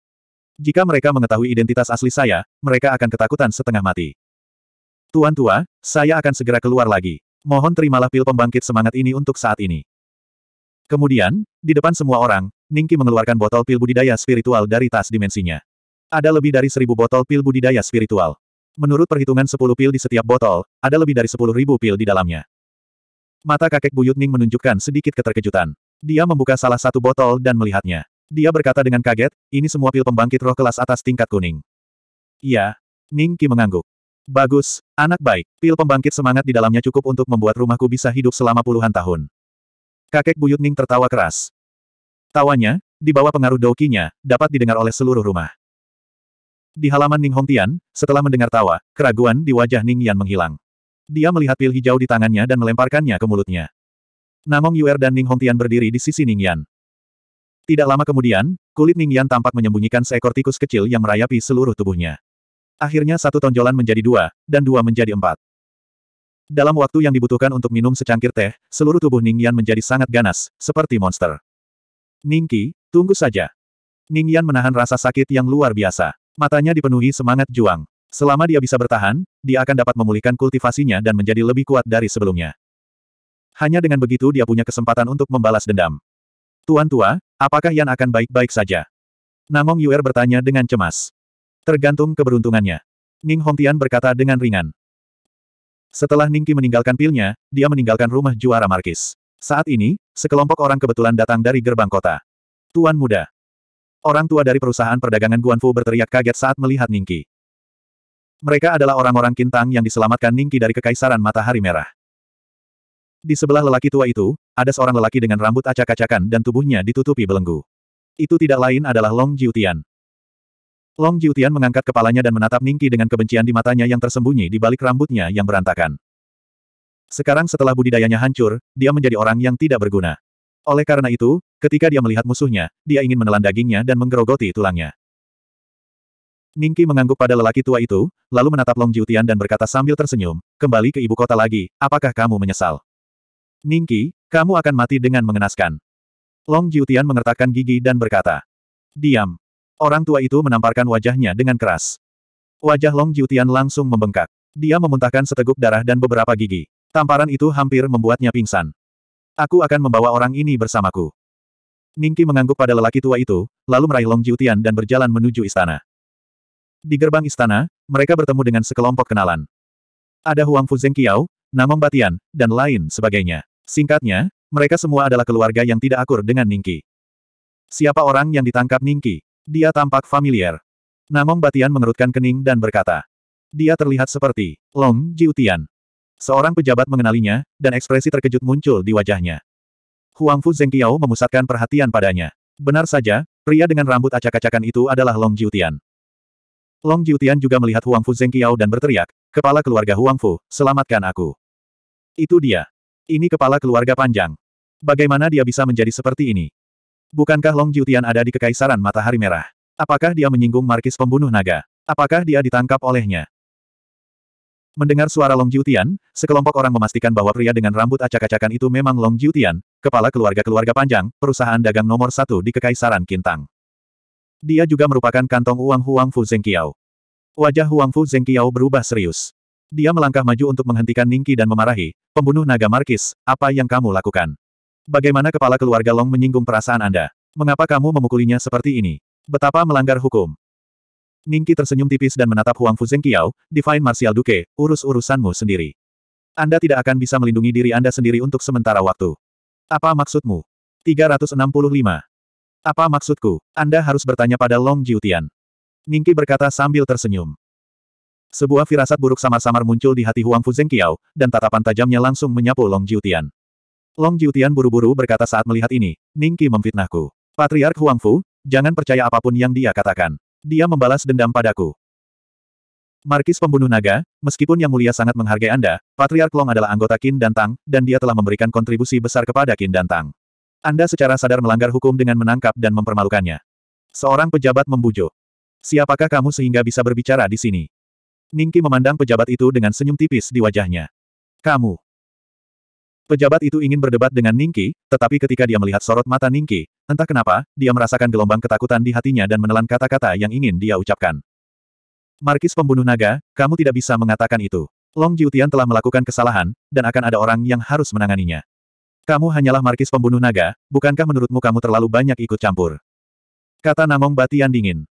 Jika mereka mengetahui identitas asli saya, mereka akan ketakutan setengah mati. Tuan tua, saya akan segera keluar lagi. Mohon terimalah pil pembangkit semangat ini untuk saat ini. Kemudian, di depan semua orang, Ningki mengeluarkan botol pil budidaya spiritual dari tas dimensinya. Ada lebih dari seribu botol pil budidaya spiritual. Menurut perhitungan 10 pil di setiap botol, ada lebih dari 10.000 pil di dalamnya. Mata kakek Buyut Ning menunjukkan sedikit keterkejutan. Dia membuka salah satu botol dan melihatnya. Dia berkata dengan kaget, ini semua pil pembangkit roh kelas atas tingkat kuning. Iya. Ning Qi mengangguk. Bagus, anak baik. Pil pembangkit semangat di dalamnya cukup untuk membuat rumahku bisa hidup selama puluhan tahun. Kakek Buyut Ning tertawa keras. Tawanya, di bawah pengaruh dokinya, dapat didengar oleh seluruh rumah. Di halaman Ning Hongtian, setelah mendengar tawa, keraguan di wajah Ning Yan menghilang. Dia melihat pil hijau di tangannya dan melemparkannya ke mulutnya. Namong Yuer dan Ning Hongtian berdiri di sisi Ning Yan. Tidak lama kemudian, kulit Ning Yan tampak menyembunyikan seekor tikus kecil yang merayapi seluruh tubuhnya. Akhirnya satu tonjolan menjadi dua, dan dua menjadi empat. Dalam waktu yang dibutuhkan untuk minum secangkir teh, seluruh tubuh Ning Yan menjadi sangat ganas, seperti monster. Ningki, tunggu saja. Ning Yan menahan rasa sakit yang luar biasa. Matanya dipenuhi semangat juang. Selama dia bisa bertahan, dia akan dapat memulihkan kultivasinya dan menjadi lebih kuat dari sebelumnya. Hanya dengan begitu dia punya kesempatan untuk membalas dendam. Tuan tua, apakah Yan akan baik-baik saja? Namong Yuer bertanya dengan cemas. Tergantung keberuntungannya. Ning Hongtian berkata dengan ringan. Setelah Ning Ningki meninggalkan pilnya, dia meninggalkan rumah juara Markis. Saat ini, sekelompok orang kebetulan datang dari gerbang kota. Tuan muda, Orang tua dari perusahaan perdagangan Guanfu berteriak kaget saat melihat Ningki. Mereka adalah orang-orang Kintang yang diselamatkan Ningki dari kekaisaran Matahari Merah. Di sebelah lelaki tua itu, ada seorang lelaki dengan rambut acak-acakan dan tubuhnya ditutupi belenggu. Itu tidak lain adalah Long Jiutian. Long Jiutian mengangkat kepalanya dan menatap Ningki dengan kebencian di matanya yang tersembunyi di balik rambutnya yang berantakan. Sekarang setelah budidayanya hancur, dia menjadi orang yang tidak berguna. Oleh karena itu, ketika dia melihat musuhnya, dia ingin menelan dagingnya dan menggerogoti tulangnya. Ningki mengangguk pada lelaki tua itu, lalu menatap Long Jiutian dan berkata sambil tersenyum, kembali ke ibu kota lagi, apakah kamu menyesal? Ningki, kamu akan mati dengan mengenaskan. Long Jiutian mengertakkan gigi dan berkata, Diam. Orang tua itu menamparkan wajahnya dengan keras. Wajah Long Jiutian langsung membengkak. Dia memuntahkan seteguk darah dan beberapa gigi. Tamparan itu hampir membuatnya pingsan. Aku akan membawa orang ini bersamaku. Ningki mengangguk pada lelaki tua itu, lalu meraih Long Jiutian dan berjalan menuju istana. Di gerbang istana, mereka bertemu dengan sekelompok kenalan. Ada Huang Fu Zengqiao, Namong Batian, dan lain sebagainya. Singkatnya, mereka semua adalah keluarga yang tidak akur dengan Ningki. Siapa orang yang ditangkap Ningki? Dia tampak familiar. Namong Batian mengerutkan kening dan berkata. Dia terlihat seperti Long Jiutian. Seorang pejabat mengenalinya, dan ekspresi terkejut muncul di wajahnya. Huang Fu Zheng Zengqiao memusatkan perhatian padanya. Benar saja, pria dengan rambut acak-acakan itu adalah Long Jiutian. Long Jiutian juga melihat Huang Fu Zheng Zengqiao dan berteriak, Kepala keluarga Huang Fu, selamatkan aku. Itu dia. Ini kepala keluarga panjang. Bagaimana dia bisa menjadi seperti ini? Bukankah Long Jiutian ada di Kekaisaran Matahari Merah? Apakah dia menyinggung markis pembunuh naga? Apakah dia ditangkap olehnya? Mendengar suara Long Jiutian, sekelompok orang memastikan bahwa pria dengan rambut acak-acakan itu memang Long Jiutian, kepala keluarga-keluarga panjang, perusahaan dagang nomor satu di Kekaisaran Kintang. Dia juga merupakan kantong uang Huang Fu Zengqiao. Wajah Huang Fu Zengqiao berubah serius. Dia melangkah maju untuk menghentikan Ningki dan memarahi, pembunuh naga Markis, apa yang kamu lakukan? Bagaimana kepala keluarga Long menyinggung perasaan Anda? Mengapa kamu memukulinya seperti ini? Betapa melanggar hukum. Ningki tersenyum tipis dan menatap Huang Fu Qiao, Divine Martial Duke, urus-urusanmu sendiri. Anda tidak akan bisa melindungi diri Anda sendiri untuk sementara waktu. Apa maksudmu? 365. Apa maksudku? Anda harus bertanya pada Long Jiutian. Ningki berkata sambil tersenyum. Sebuah firasat buruk samar-samar muncul di hati Huang Fu Qiao, dan tatapan tajamnya langsung menyapu Long Jiutian. Long Jiutian buru-buru berkata saat melihat ini, Ningki memfitnahku. Patriark Huang Fu, jangan percaya apapun yang dia katakan. Dia membalas dendam padaku. Markis pembunuh naga, meskipun Yang Mulia sangat menghargai Anda, Patriark Long adalah anggota Qin dan Tang, dan dia telah memberikan kontribusi besar kepada Qin dan Tang. Anda secara sadar melanggar hukum dengan menangkap dan mempermalukannya. Seorang pejabat membujuk. Siapakah kamu sehingga bisa berbicara di sini? Ningki memandang pejabat itu dengan senyum tipis di wajahnya. Kamu. Pejabat itu ingin berdebat dengan Ningki, tetapi ketika dia melihat sorot mata Ningki, entah kenapa, dia merasakan gelombang ketakutan di hatinya dan menelan kata-kata yang ingin dia ucapkan. Markis pembunuh naga, kamu tidak bisa mengatakan itu. Long Jiutian telah melakukan kesalahan, dan akan ada orang yang harus menanganinya. Kamu hanyalah markis pembunuh naga, bukankah menurutmu kamu terlalu banyak ikut campur? Kata Namong Batian dingin.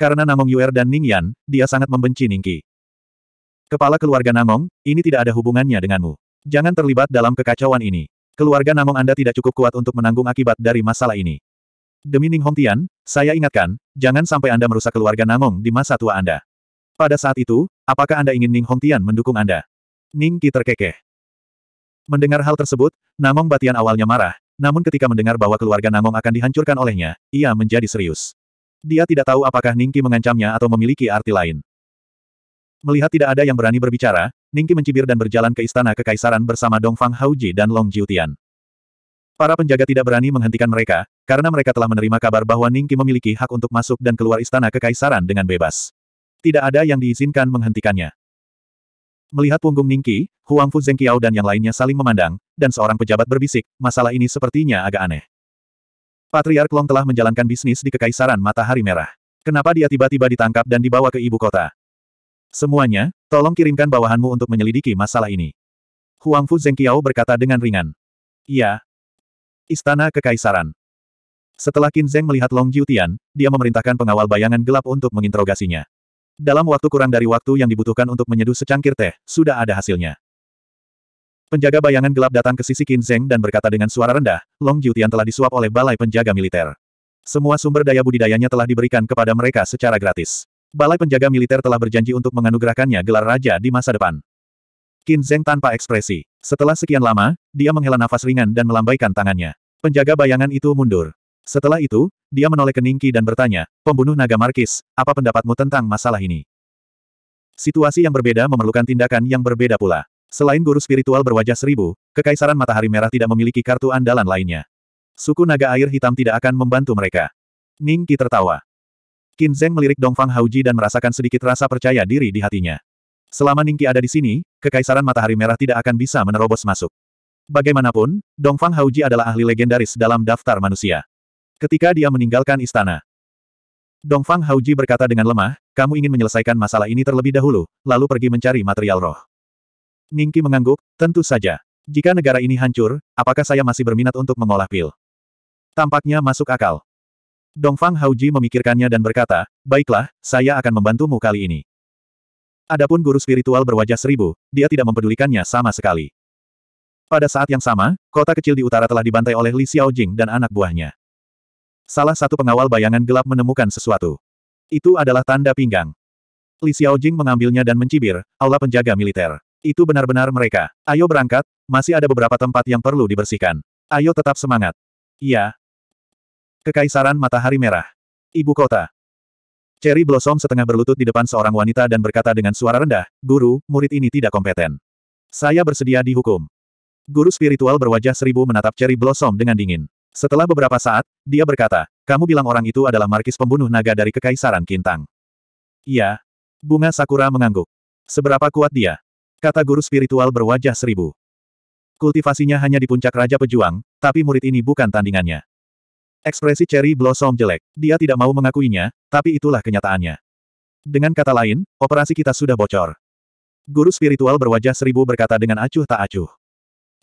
Karena Namong Yuer dan Ning Yan, dia sangat membenci Ningki. Kepala keluarga Namong, ini tidak ada hubungannya denganmu. Jangan terlibat dalam kekacauan ini. Keluarga Namong Anda tidak cukup kuat untuk menanggung akibat dari masalah ini. Demi Ning Hong Tian, saya ingatkan, jangan sampai Anda merusak keluarga Namong di masa tua Anda. Pada saat itu, apakah Anda ingin Ning Hong Tian mendukung Anda? Ning Ki terkekeh. Mendengar hal tersebut, Namong Batian awalnya marah, namun ketika mendengar bahwa keluarga Namong akan dihancurkan olehnya, ia menjadi serius. Dia tidak tahu apakah Ning Ki mengancamnya atau memiliki arti lain. Melihat tidak ada yang berani berbicara, Ningki mencibir dan berjalan ke istana kekaisaran bersama Dongfang Hauji dan Long Jiutian. Para penjaga tidak berani menghentikan mereka, karena mereka telah menerima kabar bahwa Ningki memiliki hak untuk masuk dan keluar istana kekaisaran dengan bebas. Tidak ada yang diizinkan menghentikannya. Melihat punggung Ningki, Huang Fu Zengqiao dan yang lainnya saling memandang, dan seorang pejabat berbisik, masalah ini sepertinya agak aneh. Patriark Long telah menjalankan bisnis di Kekaisaran Matahari Merah. Kenapa dia tiba-tiba ditangkap dan dibawa ke ibu kota? Semuanya, tolong kirimkan bawahanmu untuk menyelidiki masalah ini. Huang Huangfu Zengqiao berkata dengan ringan. Iya. Istana Kekaisaran. Setelah Qin Zeng melihat Long Jiutian, dia memerintahkan pengawal bayangan gelap untuk menginterogasinya. Dalam waktu kurang dari waktu yang dibutuhkan untuk menyeduh secangkir teh, sudah ada hasilnya. Penjaga bayangan gelap datang ke sisi Qin Zeng dan berkata dengan suara rendah, Long Jiutian telah disuap oleh balai penjaga militer. Semua sumber daya budidayanya telah diberikan kepada mereka secara gratis. Balai penjaga militer telah berjanji untuk menganugerahkannya gelar raja di masa depan. Qin Zheng tanpa ekspresi. Setelah sekian lama, dia menghela nafas ringan dan melambaikan tangannya. Penjaga bayangan itu mundur. Setelah itu, dia menoleh ke Ningki dan bertanya, pembunuh naga Markis, apa pendapatmu tentang masalah ini? Situasi yang berbeda memerlukan tindakan yang berbeda pula. Selain guru spiritual berwajah seribu, Kekaisaran Matahari Merah tidak memiliki kartu andalan lainnya. Suku naga air hitam tidak akan membantu mereka. Ningki tertawa. Qin Zeng melirik Dongfang Hauji dan merasakan sedikit rasa percaya diri di hatinya. Selama Ningqi ada di sini, Kekaisaran Matahari Merah tidak akan bisa menerobos masuk. Bagaimanapun, Dongfang Hauji adalah ahli legendaris dalam daftar manusia. Ketika dia meninggalkan istana, Dongfang Hauji berkata dengan lemah, kamu ingin menyelesaikan masalah ini terlebih dahulu, lalu pergi mencari material roh. Ningqi mengangguk, tentu saja. Jika negara ini hancur, apakah saya masih berminat untuk mengolah pil? Tampaknya masuk akal. Dongfang Hauji memikirkannya dan berkata, baiklah, saya akan membantumu kali ini. Adapun guru spiritual berwajah seribu, dia tidak mempedulikannya sama sekali. Pada saat yang sama, kota kecil di utara telah dibantai oleh Li Xiaojing dan anak buahnya. Salah satu pengawal bayangan gelap menemukan sesuatu. Itu adalah tanda pinggang. Li Xiaojing mengambilnya dan mencibir, Allah penjaga militer. Itu benar-benar mereka. Ayo berangkat, masih ada beberapa tempat yang perlu dibersihkan. Ayo tetap semangat. Iya, Kekaisaran Matahari Merah. Ibu Kota. Cherry Blossom setengah berlutut di depan seorang wanita dan berkata dengan suara rendah, Guru, murid ini tidak kompeten. Saya bersedia dihukum. Guru spiritual berwajah seribu menatap Cherry Blossom dengan dingin. Setelah beberapa saat, dia berkata, kamu bilang orang itu adalah markis pembunuh naga dari Kekaisaran Kintang. Iya. Bunga Sakura mengangguk. Seberapa kuat dia? Kata guru spiritual berwajah seribu. Kultivasinya hanya di puncak Raja Pejuang, tapi murid ini bukan tandingannya. Ekspresi Cherry Blossom jelek. Dia tidak mau mengakuinya, tapi itulah kenyataannya. Dengan kata lain, operasi kita sudah bocor. Guru spiritual berwajah seribu berkata dengan acuh tak acuh.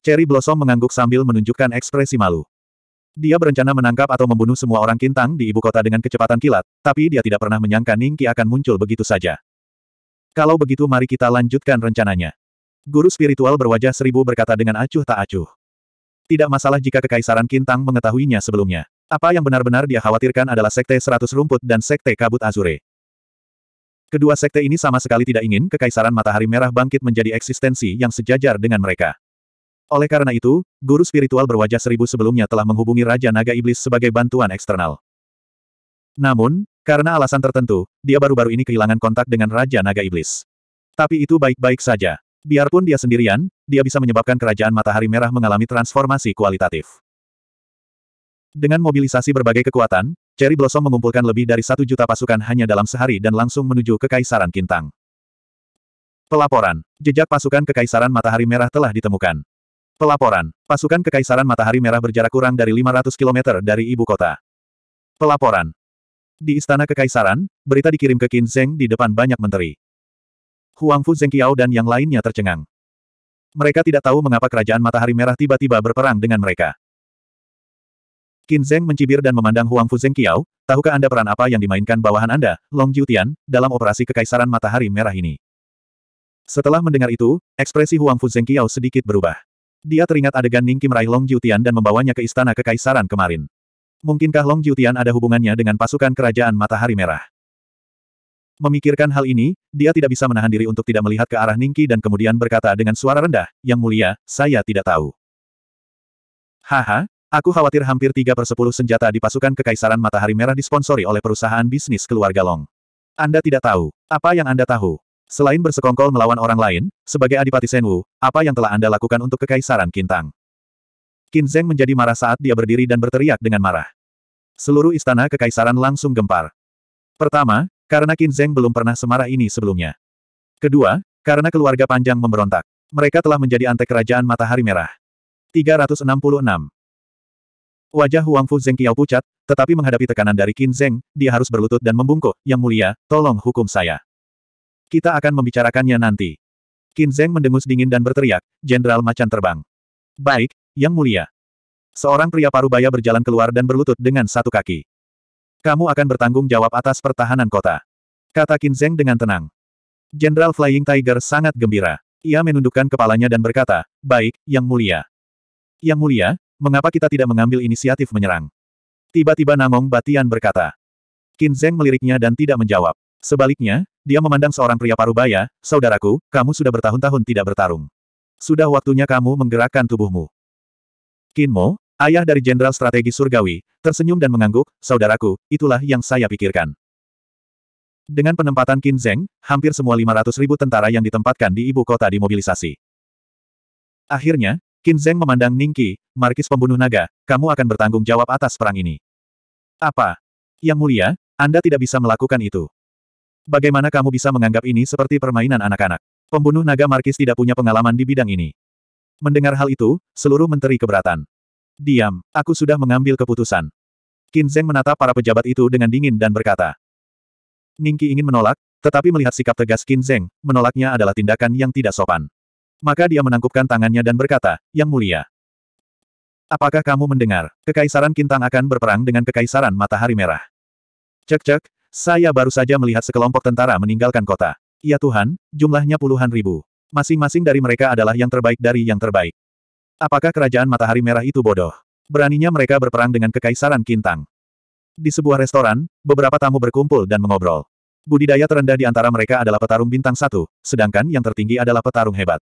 Cherry Blossom mengangguk sambil menunjukkan ekspresi malu. Dia berencana menangkap atau membunuh semua orang Kintang di ibu kota dengan kecepatan kilat, tapi dia tidak pernah menyangka Ningki akan muncul begitu saja. Kalau begitu mari kita lanjutkan rencananya. Guru spiritual berwajah seribu berkata dengan acuh tak acuh. Tidak masalah jika Kekaisaran Kintang mengetahuinya sebelumnya. Apa yang benar-benar dia khawatirkan adalah Sekte Seratus Rumput dan Sekte Kabut Azure. Kedua sekte ini sama sekali tidak ingin kekaisaran matahari merah bangkit menjadi eksistensi yang sejajar dengan mereka. Oleh karena itu, guru spiritual berwajah seribu sebelumnya telah menghubungi Raja Naga Iblis sebagai bantuan eksternal. Namun, karena alasan tertentu, dia baru-baru ini kehilangan kontak dengan Raja Naga Iblis. Tapi itu baik-baik saja. Biarpun dia sendirian, dia bisa menyebabkan kerajaan matahari merah mengalami transformasi kualitatif. Dengan mobilisasi berbagai kekuatan, Cherry Blossom mengumpulkan lebih dari satu juta pasukan hanya dalam sehari dan langsung menuju Kekaisaran Kintang. Pelaporan. Jejak pasukan Kekaisaran Matahari Merah telah ditemukan. Pelaporan. Pasukan Kekaisaran Matahari Merah berjarak kurang dari 500 km dari ibu kota. Pelaporan. Di Istana Kekaisaran, berita dikirim ke Qin Zeng di depan banyak menteri. Huang Huangfu Zengqiao dan yang lainnya tercengang. Mereka tidak tahu mengapa kerajaan Matahari Merah tiba-tiba berperang dengan mereka. Qin Zheng mencibir dan memandang Huang Fuzeng Qiao, tahukah Anda peran apa yang dimainkan bawahan Anda, Long Jiutian, dalam operasi Kekaisaran Matahari Merah ini? Setelah mendengar itu, ekspresi Huang Fuzeng Qiao sedikit berubah. Dia teringat adegan Ning Kim Rai Long Jiutian dan membawanya ke Istana Kekaisaran kemarin. Mungkinkah Long Jiutian ada hubungannya dengan pasukan Kerajaan Matahari Merah? Memikirkan hal ini, dia tidak bisa menahan diri untuk tidak melihat ke arah Ningki dan kemudian berkata dengan suara rendah, Yang mulia, saya tidak tahu. Haha, Aku khawatir hampir 3 per 10 senjata di pasukan Kekaisaran Matahari Merah disponsori oleh perusahaan bisnis keluarga Long. Anda tidak tahu. Apa yang Anda tahu? Selain bersekongkol melawan orang lain, sebagai Adipati Senwu, apa yang telah Anda lakukan untuk Kekaisaran Kintang? Qin Zheng menjadi marah saat dia berdiri dan berteriak dengan marah. Seluruh istana Kekaisaran langsung gempar. Pertama, karena Qin Zheng belum pernah semarah ini sebelumnya. Kedua, karena keluarga panjang memberontak. Mereka telah menjadi antek kerajaan matahari merah. 366. Wajah Huang Fu Zengqiao pucat, tetapi menghadapi tekanan dari Qin Zeng, dia harus berlutut dan membungkuk, Yang Mulia, tolong hukum saya. Kita akan membicarakannya nanti. Qin Zeng mendengus dingin dan berteriak, Jenderal Macan Terbang. Baik, Yang Mulia. Seorang pria parubaya berjalan keluar dan berlutut dengan satu kaki. Kamu akan bertanggung jawab atas pertahanan kota. Kata Qin Zeng dengan tenang. Jenderal Flying Tiger sangat gembira. Ia menundukkan kepalanya dan berkata, Baik, Yang Mulia. Yang Mulia, Mengapa kita tidak mengambil inisiatif menyerang? Tiba-tiba Namong Batian berkata. Qin Zeng meliriknya dan tidak menjawab. Sebaliknya, dia memandang seorang pria parubaya, saudaraku, kamu sudah bertahun-tahun tidak bertarung. Sudah waktunya kamu menggerakkan tubuhmu. Qin Mo, ayah dari Jenderal Strategi Surgawi, tersenyum dan mengangguk, saudaraku, itulah yang saya pikirkan. Dengan penempatan Qin Zeng, hampir semua 500 ribu tentara yang ditempatkan di ibu kota dimobilisasi. Akhirnya, Qin Zheng memandang Ningqi, markis pembunuh naga, kamu akan bertanggung jawab atas perang ini. Apa? Yang mulia, Anda tidak bisa melakukan itu. Bagaimana kamu bisa menganggap ini seperti permainan anak-anak? Pembunuh naga markis tidak punya pengalaman di bidang ini. Mendengar hal itu, seluruh menteri keberatan. Diam, aku sudah mengambil keputusan. Qin Zheng menatap para pejabat itu dengan dingin dan berkata. Ningqi ingin menolak, tetapi melihat sikap tegas Qin Zheng, menolaknya adalah tindakan yang tidak sopan. Maka dia menangkupkan tangannya dan berkata, Yang mulia. Apakah kamu mendengar? Kekaisaran Kintang akan berperang dengan Kekaisaran Matahari Merah. Cek-cek, saya baru saja melihat sekelompok tentara meninggalkan kota. Ya Tuhan, jumlahnya puluhan ribu. Masing-masing dari mereka adalah yang terbaik dari yang terbaik. Apakah kerajaan matahari merah itu bodoh? Beraninya mereka berperang dengan kekaisaran Kintang. Di sebuah restoran, beberapa tamu berkumpul dan mengobrol. Budidaya terendah di antara mereka adalah petarung bintang satu, sedangkan yang tertinggi adalah petarung hebat.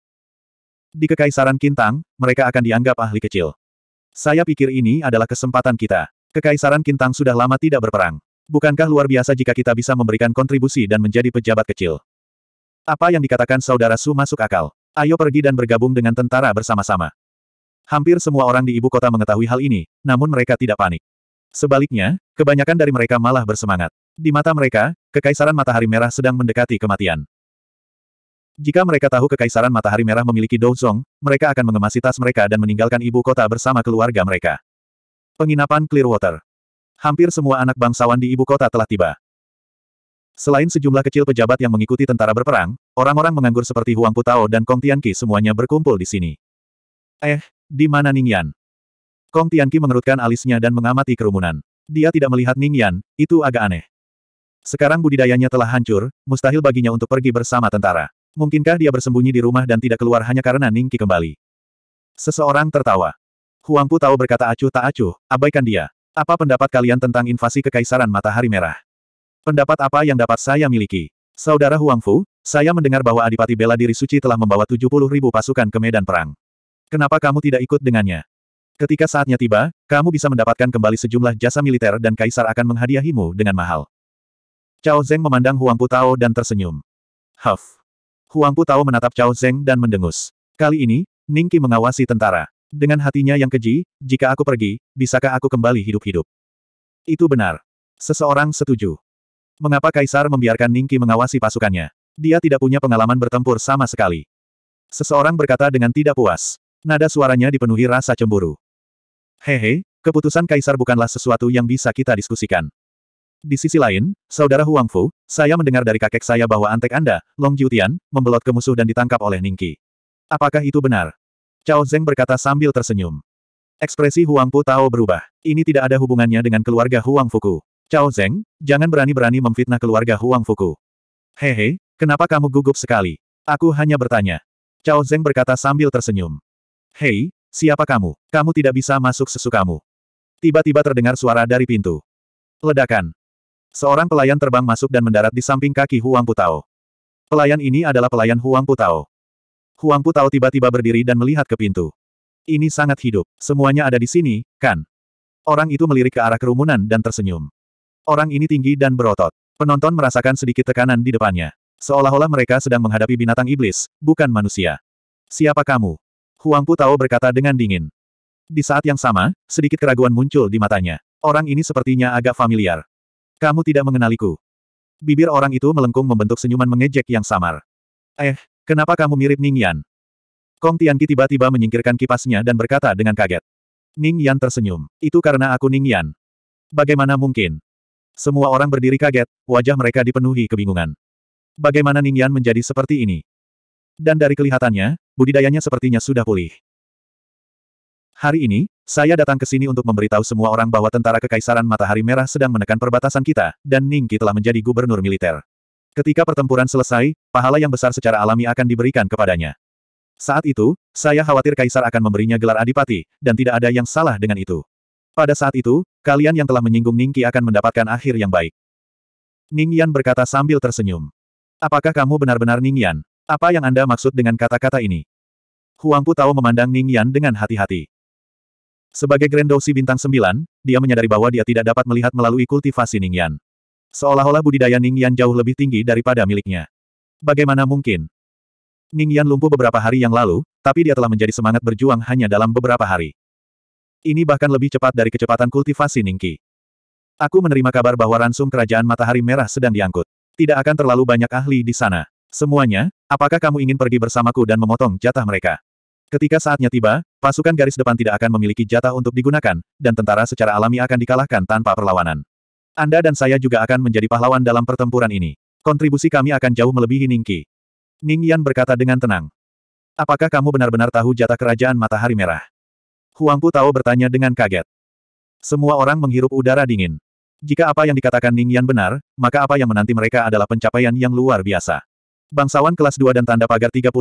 Di Kekaisaran Kintang, mereka akan dianggap ahli kecil. Saya pikir ini adalah kesempatan kita. Kekaisaran Kintang sudah lama tidak berperang. Bukankah luar biasa jika kita bisa memberikan kontribusi dan menjadi pejabat kecil? Apa yang dikatakan saudara Su masuk akal. Ayo pergi dan bergabung dengan tentara bersama-sama. Hampir semua orang di ibu kota mengetahui hal ini, namun mereka tidak panik. Sebaliknya, kebanyakan dari mereka malah bersemangat. Di mata mereka, Kekaisaran Matahari Merah sedang mendekati kematian. Jika mereka tahu Kekaisaran Matahari Merah memiliki Douzong, mereka akan mengemasi tas mereka dan meninggalkan ibu kota bersama keluarga mereka. Penginapan Clearwater. Hampir semua anak bangsawan di ibu kota telah tiba. Selain sejumlah kecil pejabat yang mengikuti tentara berperang, orang-orang menganggur seperti Huang Putao dan Kong Tianqi semuanya berkumpul di sini. Eh, di mana Ningyan? Kong Tianqi mengerutkan alisnya dan mengamati kerumunan. Dia tidak melihat Ningyan, itu agak aneh. Sekarang budidayanya telah hancur, mustahil baginya untuk pergi bersama tentara. Mungkinkah dia bersembunyi di rumah dan tidak keluar hanya karena Ningki kembali? Seseorang tertawa. Huang Huangpu tahu berkata acuh tak acuh, abaikan dia. Apa pendapat kalian tentang invasi kekaisaran matahari merah? Pendapat apa yang dapat saya miliki? Saudara Huang Fu? saya mendengar bahwa Adipati Bela Diri Suci telah membawa 70 ribu pasukan ke medan perang. Kenapa kamu tidak ikut dengannya? Ketika saatnya tiba, kamu bisa mendapatkan kembali sejumlah jasa militer dan kaisar akan menghadiahimu dengan mahal. Cao Zeng memandang Huang Huangpu Tao dan tersenyum. Huff. Pu Tao menatap Cao Zeng dan mendengus. Kali ini, Ning Qi mengawasi tentara. Dengan hatinya yang keji, jika aku pergi, bisakah aku kembali hidup-hidup? Itu benar. Seseorang setuju. Mengapa Kaisar membiarkan Ning Qi mengawasi pasukannya? Dia tidak punya pengalaman bertempur sama sekali. Seseorang berkata dengan tidak puas. Nada suaranya dipenuhi rasa cemburu. Hehe, keputusan Kaisar bukanlah sesuatu yang bisa kita diskusikan. Di sisi lain, saudara Huang Fu, saya mendengar dari kakek saya bahwa antek Anda, Long Jiutian, membelot ke musuh dan ditangkap oleh Ningqi. Apakah itu benar? Cao Zeng berkata sambil tersenyum. Ekspresi Huang Fu Tao berubah. Ini tidak ada hubungannya dengan keluarga Huang Fuku. Cao Zeng, jangan berani-berani memfitnah keluarga Huang Fuku. Hehe, kenapa kamu gugup sekali? Aku hanya bertanya. Cao Zeng berkata sambil tersenyum. Hei, siapa kamu? Kamu tidak bisa masuk sesukamu. Tiba-tiba terdengar suara dari pintu. Ledakan. Seorang pelayan terbang masuk dan mendarat di samping kaki Huang Putao. Pelayan ini adalah pelayan Huang Putao. Huang Putao tiba-tiba berdiri dan melihat ke pintu. Ini sangat hidup. Semuanya ada di sini, kan? Orang itu melirik ke arah kerumunan dan tersenyum. Orang ini tinggi dan berotot. Penonton merasakan sedikit tekanan di depannya. Seolah-olah mereka sedang menghadapi binatang iblis, bukan manusia. Siapa kamu? Huang Putao berkata dengan dingin. Di saat yang sama, sedikit keraguan muncul di matanya. Orang ini sepertinya agak familiar. Kamu tidak mengenaliku. Bibir orang itu melengkung membentuk senyuman mengejek yang samar. Eh, kenapa kamu mirip Ning Yan? Kong Tianqi tiba-tiba menyingkirkan kipasnya dan berkata dengan kaget. Ning Yan tersenyum. Itu karena aku Ning Yan. Bagaimana mungkin? Semua orang berdiri kaget, wajah mereka dipenuhi kebingungan. Bagaimana Ning Yan menjadi seperti ini? Dan dari kelihatannya, budidayanya sepertinya sudah pulih. Hari ini, saya datang ke sini untuk memberitahu semua orang bahwa tentara Kekaisaran Matahari Merah sedang menekan perbatasan kita, dan Ningki telah menjadi gubernur militer. Ketika pertempuran selesai, pahala yang besar secara alami akan diberikan kepadanya. Saat itu, saya khawatir Kaisar akan memberinya gelar adipati, dan tidak ada yang salah dengan itu. Pada saat itu, kalian yang telah menyinggung Ningki akan mendapatkan akhir yang baik. Ningyan berkata sambil tersenyum. Apakah kamu benar-benar Ningyan? Apa yang Anda maksud dengan kata-kata ini? Huangpu tahu memandang Ningyan dengan hati-hati. Sebagai Grand Douxi bintang 9, dia menyadari bahwa dia tidak dapat melihat melalui kultivasi Ningyan. Seolah-olah budidaya Ningyan jauh lebih tinggi daripada miliknya. Bagaimana mungkin? Ningyan lumpuh beberapa hari yang lalu, tapi dia telah menjadi semangat berjuang hanya dalam beberapa hari. Ini bahkan lebih cepat dari kecepatan kultivasi Ningki. Aku menerima kabar bahwa ransum kerajaan matahari merah sedang diangkut. Tidak akan terlalu banyak ahli di sana. Semuanya, apakah kamu ingin pergi bersamaku dan memotong jatah mereka? Ketika saatnya tiba, pasukan garis depan tidak akan memiliki jatah untuk digunakan, dan tentara secara alami akan dikalahkan tanpa perlawanan. Anda dan saya juga akan menjadi pahlawan dalam pertempuran ini. Kontribusi kami akan jauh melebihi Ningki. Ning Yan berkata dengan tenang. Apakah kamu benar-benar tahu jatah kerajaan matahari merah? Huang Pu Tao bertanya dengan kaget. Semua orang menghirup udara dingin. Jika apa yang dikatakan Ning Yan benar, maka apa yang menanti mereka adalah pencapaian yang luar biasa. Bangsawan kelas 2 dan tanda pagar 39,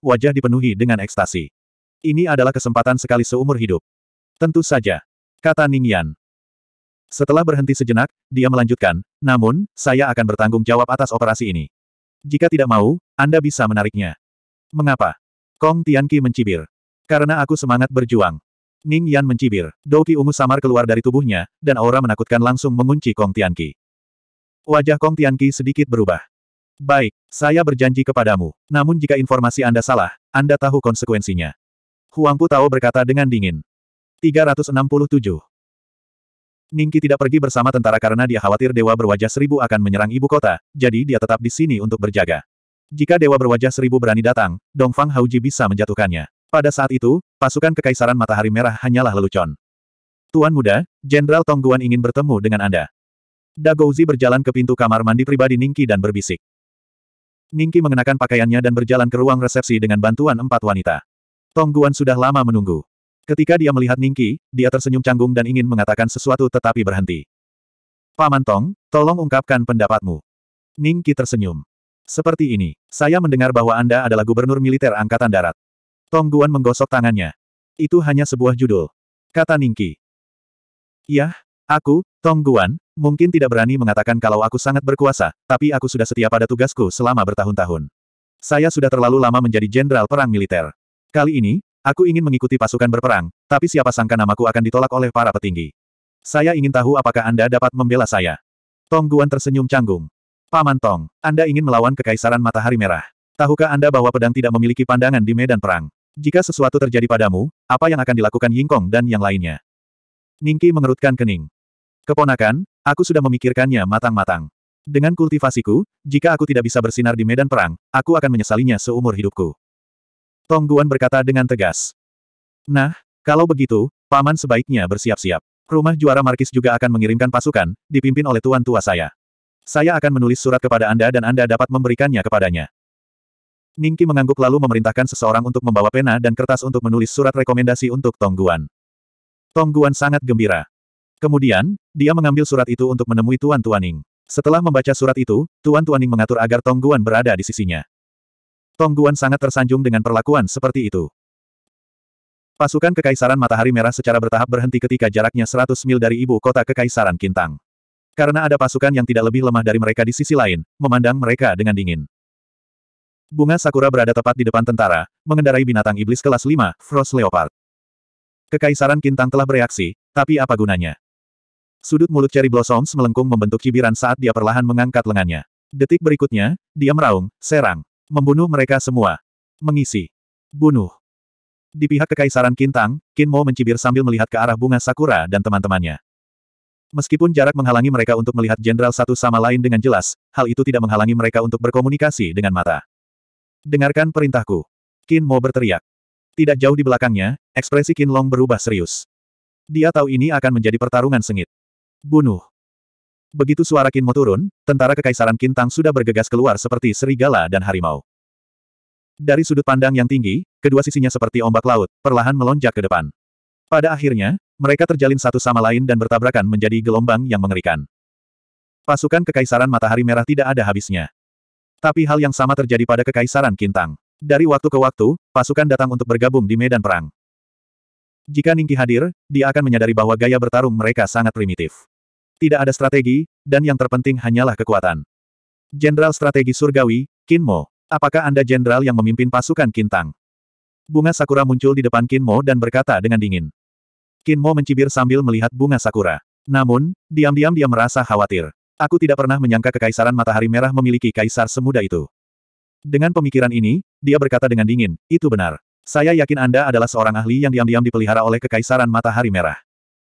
wajah dipenuhi dengan ekstasi. Ini adalah kesempatan sekali seumur hidup. Tentu saja. Kata Ning Yan. Setelah berhenti sejenak, dia melanjutkan, namun, saya akan bertanggung jawab atas operasi ini. Jika tidak mau, Anda bisa menariknya. Mengapa? Kong Tianqi mencibir. Karena aku semangat berjuang. Ning Yan mencibir. Doki ungu samar keluar dari tubuhnya, dan aura menakutkan langsung mengunci Kong Tianqi. Wajah Kong Tianqi sedikit berubah. Baik, saya berjanji kepadamu. Namun jika informasi Anda salah, Anda tahu konsekuensinya. Huangpu Tao berkata dengan dingin. 367. Ningki tidak pergi bersama tentara karena dia khawatir Dewa Berwajah Seribu akan menyerang ibu kota, jadi dia tetap di sini untuk berjaga. Jika Dewa Berwajah Seribu berani datang, Dongfang Hauji bisa menjatuhkannya. Pada saat itu, pasukan Kekaisaran Matahari Merah hanyalah lelucon. Tuan muda, Jenderal Tongguan ingin bertemu dengan Anda. Dagouzi berjalan ke pintu kamar mandi pribadi Ningki dan berbisik. Ningki mengenakan pakaiannya dan berjalan ke ruang resepsi dengan bantuan empat wanita. Tong Guan sudah lama menunggu. Ketika dia melihat Ningki, dia tersenyum canggung dan ingin mengatakan sesuatu tetapi berhenti. Paman Tong, tolong ungkapkan pendapatmu. Ningki tersenyum. Seperti ini, saya mendengar bahwa Anda adalah gubernur militer angkatan darat. Tong Guan menggosok tangannya. Itu hanya sebuah judul. Kata Ningki. Yah, aku, Tong Guan, Mungkin tidak berani mengatakan kalau aku sangat berkuasa, tapi aku sudah setia pada tugasku selama bertahun-tahun. Saya sudah terlalu lama menjadi jenderal perang militer. Kali ini, aku ingin mengikuti pasukan berperang, tapi siapa sangka namaku akan ditolak oleh para petinggi. Saya ingin tahu apakah Anda dapat membela saya. Tong Guan tersenyum canggung. Paman Tong, Anda ingin melawan Kekaisaran Matahari Merah. Tahukah Anda bahwa pedang tidak memiliki pandangan di medan perang? Jika sesuatu terjadi padamu, apa yang akan dilakukan Yingkong dan yang lainnya? Ningki mengerutkan kening. Keponakan, aku sudah memikirkannya matang-matang. Dengan kultivasiku, jika aku tidak bisa bersinar di medan perang, aku akan menyesalinya seumur hidupku. Tong Guan berkata dengan tegas. Nah, kalau begitu, paman sebaiknya bersiap-siap. Rumah juara Markis juga akan mengirimkan pasukan, dipimpin oleh tuan tua saya. Saya akan menulis surat kepada Anda dan Anda dapat memberikannya kepadanya. Ningki mengangguk lalu memerintahkan seseorang untuk membawa pena dan kertas untuk menulis surat rekomendasi untuk Tongguan. Tongguan sangat gembira. Kemudian, dia mengambil surat itu untuk menemui Tuan Tuaning. Setelah membaca surat itu, Tuan Tuaning mengatur agar Tong Guan berada di sisinya. Tong Guan sangat tersanjung dengan perlakuan seperti itu. Pasukan Kekaisaran Matahari Merah secara bertahap berhenti ketika jaraknya 100 mil dari ibu kota Kekaisaran Kintang. Karena ada pasukan yang tidak lebih lemah dari mereka di sisi lain, memandang mereka dengan dingin. Bunga Sakura berada tepat di depan tentara, mengendarai binatang iblis kelas 5, Frost Leopard. Kekaisaran Kintang telah bereaksi, tapi apa gunanya? Sudut mulut Cherry Blossoms melengkung membentuk cibiran saat dia perlahan mengangkat lengannya. Detik berikutnya, dia meraung, serang. Membunuh mereka semua. Mengisi. Bunuh. Di pihak Kekaisaran Kintang, Mo mencibir sambil melihat ke arah bunga sakura dan teman-temannya. Meskipun jarak menghalangi mereka untuk melihat jenderal satu sama lain dengan jelas, hal itu tidak menghalangi mereka untuk berkomunikasi dengan mata. Dengarkan perintahku. Mo berteriak. Tidak jauh di belakangnya, ekspresi Long berubah serius. Dia tahu ini akan menjadi pertarungan sengit. Bunuh. Begitu suara Kinmo turun, tentara kekaisaran Kintang sudah bergegas keluar seperti serigala dan harimau. Dari sudut pandang yang tinggi, kedua sisinya seperti ombak laut, perlahan melonjak ke depan. Pada akhirnya, mereka terjalin satu sama lain dan bertabrakan menjadi gelombang yang mengerikan. Pasukan Kekaisaran Matahari Merah tidak ada habisnya. Tapi hal yang sama terjadi pada Kekaisaran Kintang. Dari waktu ke waktu, pasukan datang untuk bergabung di medan perang. Jika Ningki hadir, dia akan menyadari bahwa gaya bertarung mereka sangat primitif. Tidak ada strategi, dan yang terpenting hanyalah kekuatan. Jenderal Strategi Surgawi, Kinmo. Apakah Anda jenderal yang memimpin pasukan Kintang? Bunga Sakura muncul di depan Kinmo dan berkata dengan dingin. Kinmo mencibir sambil melihat bunga Sakura. Namun, diam-diam dia merasa khawatir. Aku tidak pernah menyangka Kekaisaran Matahari Merah memiliki kaisar semuda itu. Dengan pemikiran ini, dia berkata dengan dingin, itu benar. Saya yakin Anda adalah seorang ahli yang diam-diam dipelihara oleh Kekaisaran Matahari Merah.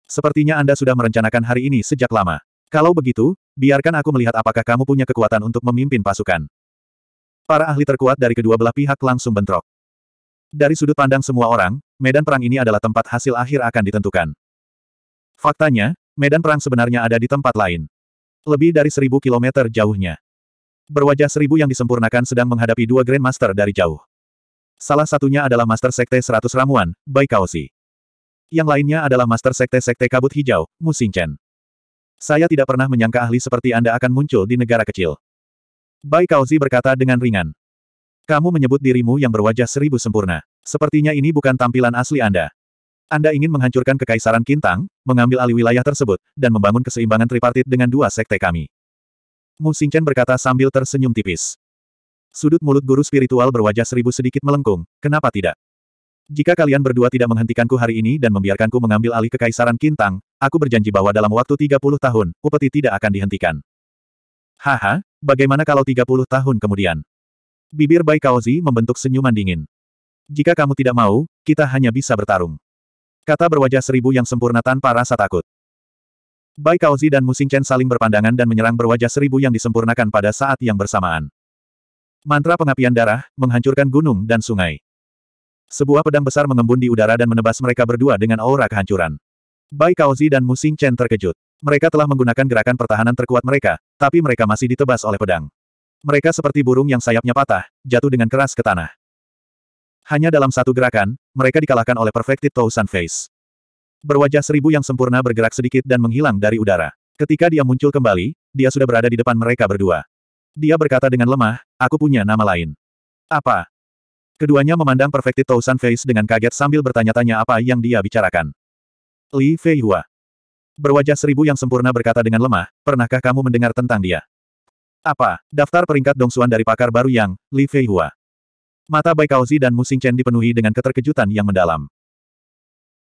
Sepertinya Anda sudah merencanakan hari ini sejak lama. Kalau begitu, biarkan aku melihat apakah kamu punya kekuatan untuk memimpin pasukan. Para ahli terkuat dari kedua belah pihak langsung bentrok. Dari sudut pandang semua orang, medan perang ini adalah tempat hasil akhir akan ditentukan. Faktanya, medan perang sebenarnya ada di tempat lain. Lebih dari seribu kilometer jauhnya. Berwajah seribu yang disempurnakan sedang menghadapi dua Grandmaster dari jauh. Salah satunya adalah Master Sekte Seratus Ramuan, Bai Kaosi. Yang lainnya adalah Master Sekte Sekte Kabut Hijau, Musing Chen. Saya tidak pernah menyangka ahli seperti Anda akan muncul di negara kecil. Bai Kaozi berkata dengan ringan. Kamu menyebut dirimu yang berwajah seribu sempurna. Sepertinya ini bukan tampilan asli Anda. Anda ingin menghancurkan kekaisaran Kintang, mengambil alih wilayah tersebut, dan membangun keseimbangan tripartit dengan dua sekte kami. Mu Xingchen berkata sambil tersenyum tipis. Sudut mulut guru spiritual berwajah seribu sedikit melengkung, kenapa tidak? Jika kalian berdua tidak menghentikanku hari ini dan membiarkanku mengambil alih kekaisaran Kintang, aku berjanji bahwa dalam waktu 30 tahun, upeti tidak akan dihentikan. Haha, bagaimana kalau 30 tahun kemudian? Bibir Bai Kaozi membentuk senyuman dingin. Jika kamu tidak mau, kita hanya bisa bertarung. Kata berwajah seribu yang sempurna tanpa rasa takut. Bai Kaozi dan Musing Chen saling berpandangan dan menyerang berwajah seribu yang disempurnakan pada saat yang bersamaan. Mantra pengapian darah, menghancurkan gunung dan sungai. Sebuah pedang besar mengembun di udara dan menebas mereka berdua dengan aura kehancuran. Bai Kaozi dan Mu Xing Chen terkejut. Mereka telah menggunakan gerakan pertahanan terkuat mereka, tapi mereka masih ditebas oleh pedang. Mereka seperti burung yang sayapnya patah, jatuh dengan keras ke tanah. Hanya dalam satu gerakan, mereka dikalahkan oleh Perfected Thousand Face. Berwajah seribu yang sempurna bergerak sedikit dan menghilang dari udara. Ketika dia muncul kembali, dia sudah berada di depan mereka berdua. Dia berkata dengan lemah, aku punya nama lain. Apa? Keduanya memandang Perfected Thousand Face dengan kaget sambil bertanya-tanya apa yang dia bicarakan. Li Feihua. Berwajah seribu yang sempurna berkata dengan lemah, pernahkah kamu mendengar tentang dia? Apa? Daftar peringkat dongsuan dari pakar baru yang, Li Feihua. Mata Bai Kaozi dan Musing Chen dipenuhi dengan keterkejutan yang mendalam.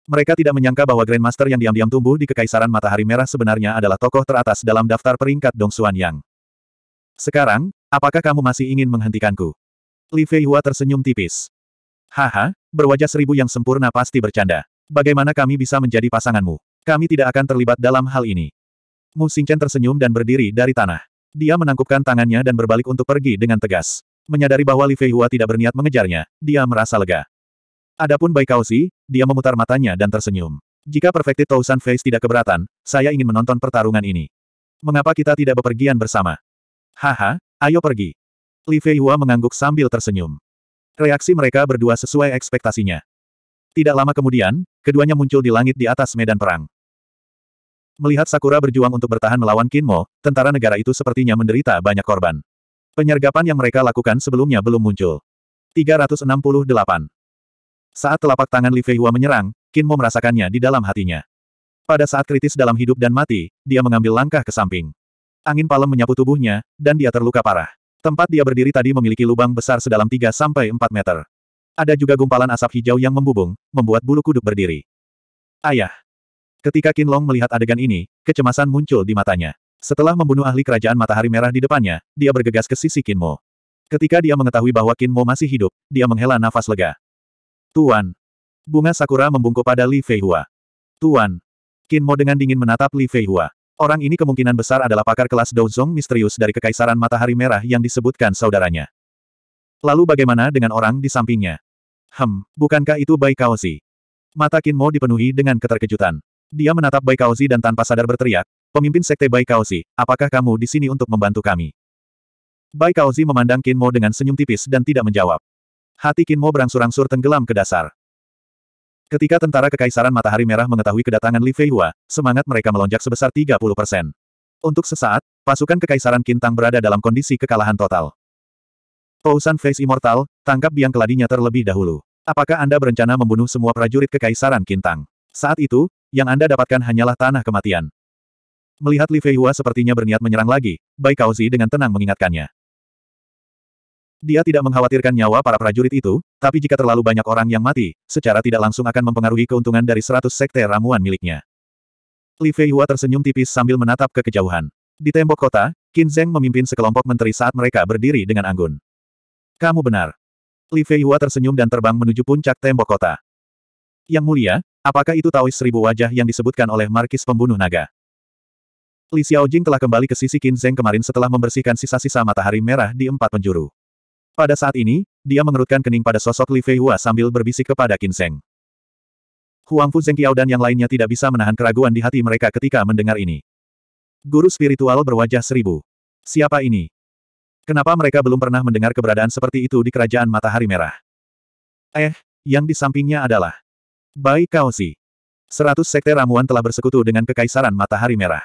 Mereka tidak menyangka bahwa Grandmaster yang diam-diam tumbuh di Kekaisaran Matahari Merah sebenarnya adalah tokoh teratas dalam daftar peringkat Dong Xuan Yang. Sekarang, apakah kamu masih ingin menghentikanku? Li Fei Hua tersenyum tipis. Haha, berwajah seribu yang sempurna pasti bercanda. Bagaimana kami bisa menjadi pasanganmu? Kami tidak akan terlibat dalam hal ini. Mu Xingchen tersenyum dan berdiri dari tanah. Dia menangkupkan tangannya dan berbalik untuk pergi dengan tegas. Menyadari bahwa Li Fei Hua tidak berniat mengejarnya, dia merasa lega. Adapun Bai Kaosi, dia memutar matanya dan tersenyum. Jika Perfected Thousand Face tidak keberatan, saya ingin menonton pertarungan ini. Mengapa kita tidak bepergian bersama? Haha, ayo pergi. Li Fei Hua mengangguk sambil tersenyum. Reaksi mereka berdua sesuai ekspektasinya. Tidak lama kemudian, keduanya muncul di langit di atas medan perang. Melihat Sakura berjuang untuk bertahan melawan Kinmo, tentara negara itu sepertinya menderita banyak korban. Penyergapan yang mereka lakukan sebelumnya belum muncul. 368. Saat telapak tangan Li Fei Hua menyerang, Kinmo merasakannya di dalam hatinya. Pada saat kritis dalam hidup dan mati, dia mengambil langkah ke samping. Angin palem menyapu tubuhnya, dan dia terluka parah. Tempat dia berdiri tadi memiliki lubang besar sedalam 3-4 meter. Ada juga gumpalan asap hijau yang membubung, membuat bulu kuduk berdiri. Ayah. Ketika Long melihat adegan ini, kecemasan muncul di matanya. Setelah membunuh ahli kerajaan matahari merah di depannya, dia bergegas ke sisi Mo. Ketika dia mengetahui bahwa Mo masih hidup, dia menghela nafas lega. Tuan. Bunga Sakura membungkuk pada Li Fei Hua. Tuan. Mo dengan dingin menatap Li Fei Hua. Orang ini kemungkinan besar adalah pakar kelas Douzong misterius dari Kekaisaran Matahari Merah yang disebutkan saudaranya. Lalu bagaimana dengan orang di sampingnya? Hem, bukankah itu Bai Kaozi? Mata Mo dipenuhi dengan keterkejutan. Dia menatap Bai Kaozi dan tanpa sadar berteriak, Pemimpin Sekte Bai Kaozi, apakah kamu di sini untuk membantu kami? Bai Kaozi memandang Mo dengan senyum tipis dan tidak menjawab. Hati Mo berangsur-angsur tenggelam ke dasar. Ketika tentara Kekaisaran Matahari Merah mengetahui kedatangan Li Feihua, semangat mereka melonjak sebesar 30 persen. Untuk sesaat, pasukan Kekaisaran Kintang berada dalam kondisi kekalahan total. Pousan Face Immortal, tangkap biang keladinya terlebih dahulu. Apakah Anda berencana membunuh semua prajurit Kekaisaran Kintang? Saat itu, yang Anda dapatkan hanyalah tanah kematian. Melihat Li Feihua sepertinya berniat menyerang lagi, Bai Kaozi dengan tenang mengingatkannya. Dia tidak mengkhawatirkan nyawa para prajurit itu, tapi jika terlalu banyak orang yang mati, secara tidak langsung akan mempengaruhi keuntungan dari seratus sekte ramuan miliknya. Li Fei Hua tersenyum tipis sambil menatap ke kejauhan. Di tembok kota, Qin Zheng memimpin sekelompok menteri saat mereka berdiri dengan anggun. Kamu benar. Li Fei Hua tersenyum dan terbang menuju puncak tembok kota. Yang mulia, apakah itu Taois seribu wajah yang disebutkan oleh Markis pembunuh naga? Li Xiaojing telah kembali ke sisi Qin Zheng kemarin setelah membersihkan sisa-sisa matahari merah di empat penjuru. Pada saat ini, dia mengerutkan kening pada sosok Li Fei Hua sambil berbisik kepada Qin Seng. Huang Fu Kiao dan yang lainnya tidak bisa menahan keraguan di hati mereka ketika mendengar ini. Guru spiritual berwajah seribu. Siapa ini? Kenapa mereka belum pernah mendengar keberadaan seperti itu di kerajaan matahari merah? Eh, yang di sampingnya adalah Bai Kaosi. Seratus sekte ramuan telah bersekutu dengan Kekaisaran Matahari Merah.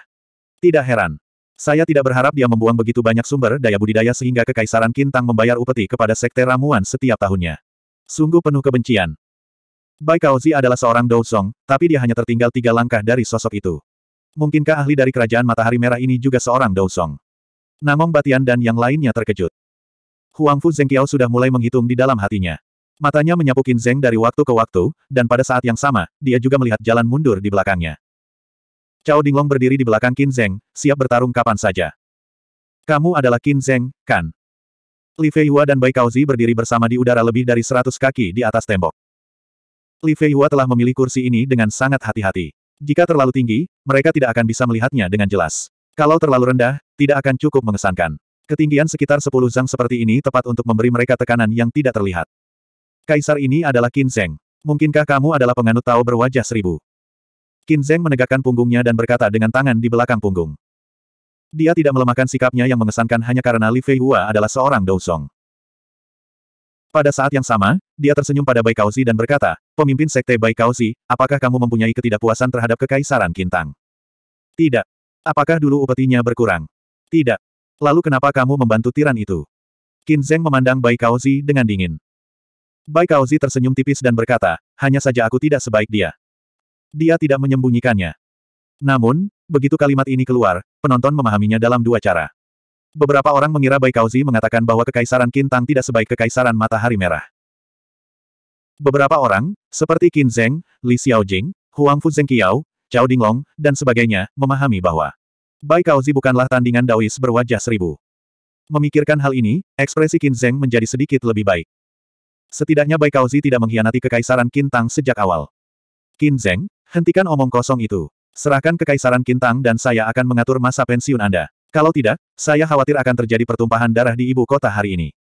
Tidak heran, saya tidak berharap dia membuang begitu banyak sumber daya budidaya sehingga Kekaisaran Kintang membayar upeti kepada sekte ramuan setiap tahunnya. Sungguh penuh kebencian. Bai Kaozi adalah seorang Douzong, tapi dia hanya tertinggal tiga langkah dari sosok itu. Mungkinkah ahli dari Kerajaan Matahari Merah ini juga seorang Douzong? Namong Batian dan yang lainnya terkejut. Huang Huangfu Kiao sudah mulai menghitung di dalam hatinya. Matanya menyapu Qin Zeng dari waktu ke waktu, dan pada saat yang sama, dia juga melihat jalan mundur di belakangnya. Cao Dinglong berdiri di belakang Qin Zheng, siap bertarung kapan saja. Kamu adalah Qin Zheng, kan? Li Feihua dan Bai Kaozi berdiri bersama di udara lebih dari seratus kaki di atas tembok. Li Feihua telah memilih kursi ini dengan sangat hati-hati. Jika terlalu tinggi, mereka tidak akan bisa melihatnya dengan jelas. Kalau terlalu rendah, tidak akan cukup mengesankan. Ketinggian sekitar sepuluh zang seperti ini tepat untuk memberi mereka tekanan yang tidak terlihat. Kaisar ini adalah Qin Zheng. Mungkinkah kamu adalah penganut Tao berwajah seribu? Qin Zheng menegakkan punggungnya dan berkata dengan tangan di belakang punggung. Dia tidak melemahkan sikapnya yang mengesankan hanya karena Li Fei Hua adalah seorang Dousong. Pada saat yang sama, dia tersenyum pada Bai Kaozi dan berkata, pemimpin sekte Bai Kaozi, apakah kamu mempunyai ketidakpuasan terhadap kekaisaran Kintang? Tidak. Apakah dulu upetinya berkurang? Tidak. Lalu kenapa kamu membantu tiran itu? Qin Zheng memandang Bai Kaozi dengan dingin. Bai Kaozi tersenyum tipis dan berkata, hanya saja aku tidak sebaik dia. Dia tidak menyembunyikannya. Namun, begitu kalimat ini keluar, penonton memahaminya dalam dua cara. Beberapa orang mengira Bai Kauzi mengatakan bahwa Kekaisaran Kintang tidak sebaik Kekaisaran Matahari Merah. Beberapa orang, seperti Qin Zeng, Li Xiaojing, Huang Fu Zengqiao, Chao Dinglong, dan sebagainya, memahami bahwa Bai Kauzi bukanlah tandingan Daois berwajah seribu. Memikirkan hal ini, ekspresi Qin Zeng menjadi sedikit lebih baik. Setidaknya Bai Kauzi tidak mengkhianati Kekaisaran Kintang sejak awal. Qin Zeng, Hentikan omong kosong itu. Serahkan kekaisaran Kintang dan saya akan mengatur masa pensiun Anda. Kalau tidak, saya khawatir akan terjadi pertumpahan darah di ibu kota hari ini.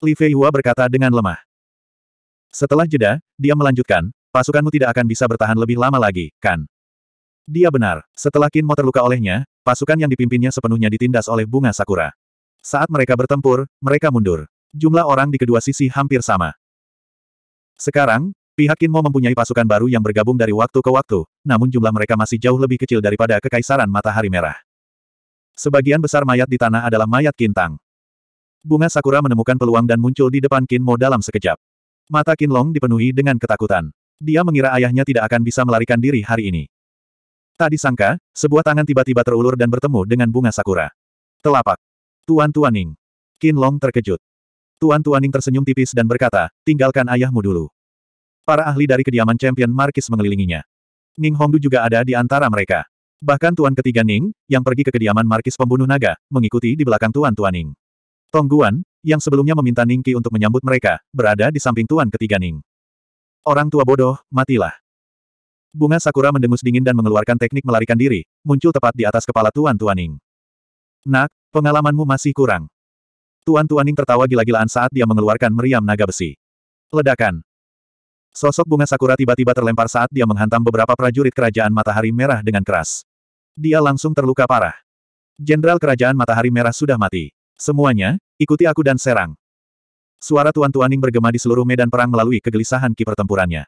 Li Fei Hua berkata dengan lemah. Setelah jeda, dia melanjutkan, pasukanmu tidak akan bisa bertahan lebih lama lagi, kan? Dia benar, setelah Mo terluka olehnya, pasukan yang dipimpinnya sepenuhnya ditindas oleh bunga sakura. Saat mereka bertempur, mereka mundur. Jumlah orang di kedua sisi hampir sama. Sekarang, Pihak Kinmo mempunyai pasukan baru yang bergabung dari waktu ke waktu, namun jumlah mereka masih jauh lebih kecil daripada Kekaisaran Matahari Merah. Sebagian besar mayat di tanah adalah mayat Kintang. Bunga Sakura menemukan peluang dan muncul di depan Kinmo dalam sekejap. Mata Kinlong dipenuhi dengan ketakutan. Dia mengira ayahnya tidak akan bisa melarikan diri hari ini. Tak disangka, sebuah tangan tiba-tiba terulur dan bertemu dengan bunga sakura. Telapak. Tuan Tuaning. Kinlong terkejut. Tuan Tuaning tersenyum tipis dan berkata, tinggalkan ayahmu dulu. Para ahli dari kediaman champion Markis mengelilinginya. Ning Hongdu juga ada di antara mereka. Bahkan tuan ketiga Ning, yang pergi ke kediaman Markis pembunuh naga, mengikuti di belakang tuan-tuan Ning. Tong Guan, yang sebelumnya meminta Ning Qi untuk menyambut mereka, berada di samping tuan ketiga Ning. Orang tua bodoh, matilah. Bunga Sakura mendengus dingin dan mengeluarkan teknik melarikan diri, muncul tepat di atas kepala Tuan Tuan Ning. Nak, pengalamanmu masih kurang. Tuan Tuan Ning tertawa gila-gilaan saat dia mengeluarkan meriam naga besi. Ledakan. Sosok bunga sakura tiba-tiba terlempar saat dia menghantam beberapa prajurit kerajaan matahari merah dengan keras. Dia langsung terluka parah. Jenderal kerajaan matahari merah sudah mati. Semuanya, ikuti aku dan serang. Suara Tuan Tuaning bergema di seluruh medan perang melalui kegelisahan ki pertempurannya.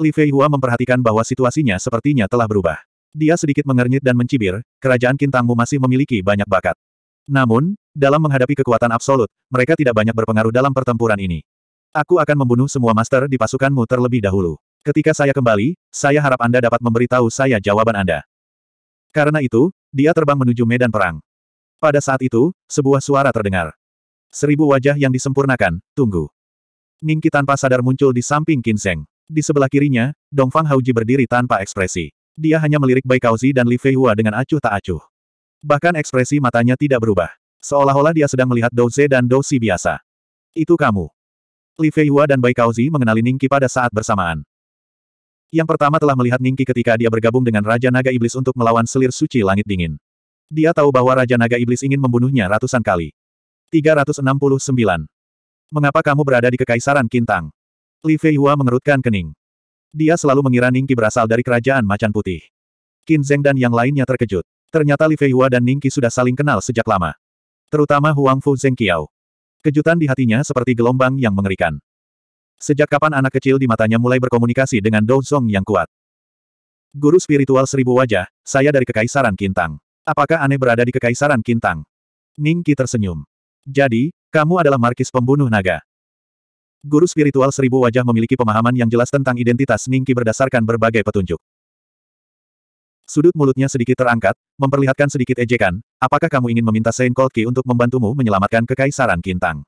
Li Fei Hua memperhatikan bahwa situasinya sepertinya telah berubah. Dia sedikit mengernyit dan mencibir, kerajaan Kintangmu masih memiliki banyak bakat. Namun, dalam menghadapi kekuatan absolut, mereka tidak banyak berpengaruh dalam pertempuran ini. Aku akan membunuh semua master di pasukanmu terlebih dahulu. Ketika saya kembali, saya harap Anda dapat memberitahu saya jawaban Anda. Karena itu, dia terbang menuju medan perang. Pada saat itu, sebuah suara terdengar. Seribu wajah yang disempurnakan, tunggu. Ningki tanpa sadar muncul di samping Kinseng. Di sebelah kirinya, Dongfang Hauji berdiri tanpa ekspresi. Dia hanya melirik Bai Kauzi dan Li Feihua dengan acuh tak acuh. Bahkan ekspresi matanya tidak berubah. Seolah-olah dia sedang melihat Douze dan Si biasa. Itu kamu. Li Feihua dan Bai Kaozi mengenali Ningqi pada saat bersamaan. Yang pertama telah melihat Ningqi ketika dia bergabung dengan Raja Naga Iblis untuk melawan selir suci langit dingin. Dia tahu bahwa Raja Naga Iblis ingin membunuhnya ratusan kali. 369. Mengapa kamu berada di Kekaisaran Kintang? Li Feihua mengerutkan kening. Dia selalu mengira Ningqi berasal dari Kerajaan Macan Putih. Qin Zeng dan yang lainnya terkejut. Ternyata Li Feihua dan Ningqi sudah saling kenal sejak lama. Terutama Huang Fu Zeng Qiao. Kejutan di hatinya seperti gelombang yang mengerikan. Sejak kapan anak kecil di matanya mulai berkomunikasi dengan Dozong yang kuat? Guru spiritual seribu wajah, saya dari Kekaisaran Kintang. Apakah aneh berada di Kekaisaran Kintang? Ningki tersenyum. Jadi, kamu adalah markis pembunuh naga. Guru spiritual seribu wajah memiliki pemahaman yang jelas tentang identitas Ningki berdasarkan berbagai petunjuk. Sudut mulutnya sedikit terangkat, memperlihatkan sedikit ejekan, apakah kamu ingin meminta Saint Kolki untuk membantumu menyelamatkan kekaisaran Kintang?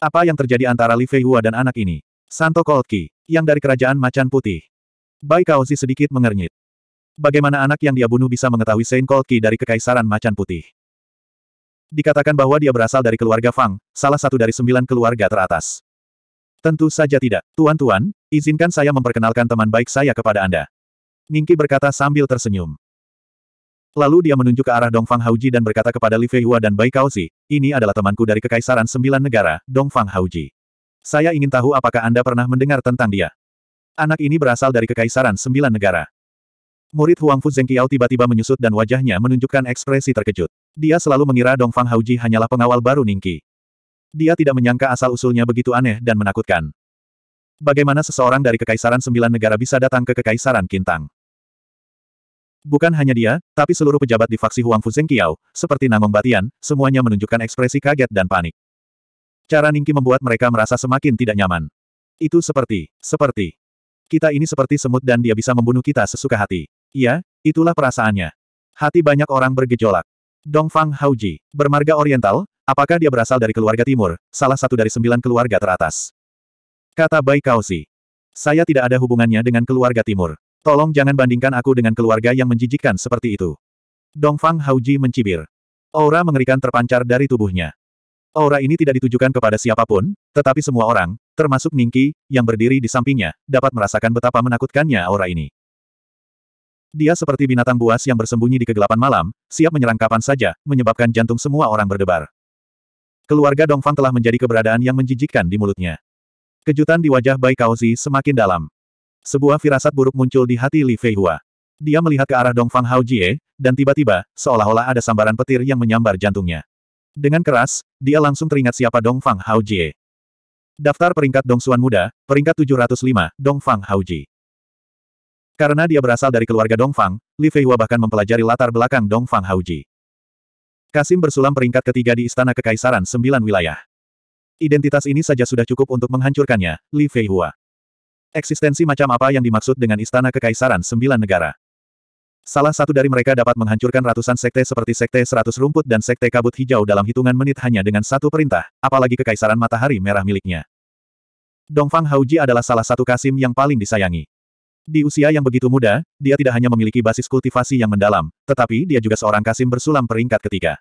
Apa yang terjadi antara Li Fei Hua dan anak ini? Santo Kolki, yang dari kerajaan macan putih. Bai Kaozi sedikit mengernyit. Bagaimana anak yang dia bunuh bisa mengetahui Saint Kolki dari kekaisaran macan putih? Dikatakan bahwa dia berasal dari keluarga Fang, salah satu dari sembilan keluarga teratas. Tentu saja tidak. Tuan-tuan, izinkan saya memperkenalkan teman baik saya kepada Anda. Ningki berkata sambil tersenyum. Lalu dia menunjuk ke arah Dongfang Hauji dan berkata kepada Li Feihua dan Bai Kaozi, ini adalah temanku dari Kekaisaran Sembilan Negara, Dongfang Hauji. Saya ingin tahu apakah Anda pernah mendengar tentang dia. Anak ini berasal dari Kekaisaran Sembilan Negara. Murid Huang Fu Zengqiao tiba-tiba menyusut dan wajahnya menunjukkan ekspresi terkejut. Dia selalu mengira Dongfang Hauji hanyalah pengawal baru Ningki. Dia tidak menyangka asal-usulnya begitu aneh dan menakutkan. Bagaimana seseorang dari Kekaisaran Sembilan Negara bisa datang ke Kekaisaran Kintang? Bukan hanya dia, tapi seluruh pejabat di faksi Huang Fuzeng Kiao, seperti Namong Batian, semuanya menunjukkan ekspresi kaget dan panik. Cara Ningki membuat mereka merasa semakin tidak nyaman. Itu seperti, seperti. Kita ini seperti semut dan dia bisa membunuh kita sesuka hati. Iya, itulah perasaannya. Hati banyak orang bergejolak. Dongfang Haoji, bermarga oriental, apakah dia berasal dari keluarga timur, salah satu dari sembilan keluarga teratas. Kata Bai Kaosi. Saya tidak ada hubungannya dengan keluarga timur. Tolong jangan bandingkan aku dengan keluarga yang menjijikkan seperti itu. Dongfang Hauji mencibir. Aura mengerikan terpancar dari tubuhnya. Aura ini tidak ditujukan kepada siapapun, tetapi semua orang, termasuk Ningki, yang berdiri di sampingnya, dapat merasakan betapa menakutkannya aura ini. Dia seperti binatang buas yang bersembunyi di kegelapan malam, siap menyerang kapan saja, menyebabkan jantung semua orang berdebar. Keluarga Dongfang telah menjadi keberadaan yang menjijikkan di mulutnya. Kejutan di wajah Bai Kaozi semakin dalam. Sebuah firasat buruk muncul di hati Li Feihua. Dia melihat ke arah Dongfang Hao Jie, dan tiba-tiba, seolah-olah ada sambaran petir yang menyambar jantungnya. Dengan keras, dia langsung teringat siapa Dongfang Hao Jie. Daftar peringkat Dongsuan Muda, peringkat 705, Dongfang Hao Jie. Karena dia berasal dari keluarga Dongfang, Li Feihua bahkan mempelajari latar belakang Dongfang Hao Jie. Kasim bersulam peringkat ketiga di Istana Kekaisaran Sembilan Wilayah. Identitas ini saja sudah cukup untuk menghancurkannya, Li Feihua. Eksistensi macam apa yang dimaksud dengan Istana Kekaisaran Sembilan Negara? Salah satu dari mereka dapat menghancurkan ratusan sekte seperti Sekte Seratus Rumput dan Sekte Kabut Hijau dalam hitungan menit hanya dengan satu perintah, apalagi Kekaisaran Matahari Merah miliknya. Dongfang Hauji adalah salah satu Kasim yang paling disayangi. Di usia yang begitu muda, dia tidak hanya memiliki basis kultivasi yang mendalam, tetapi dia juga seorang Kasim bersulam peringkat ketiga.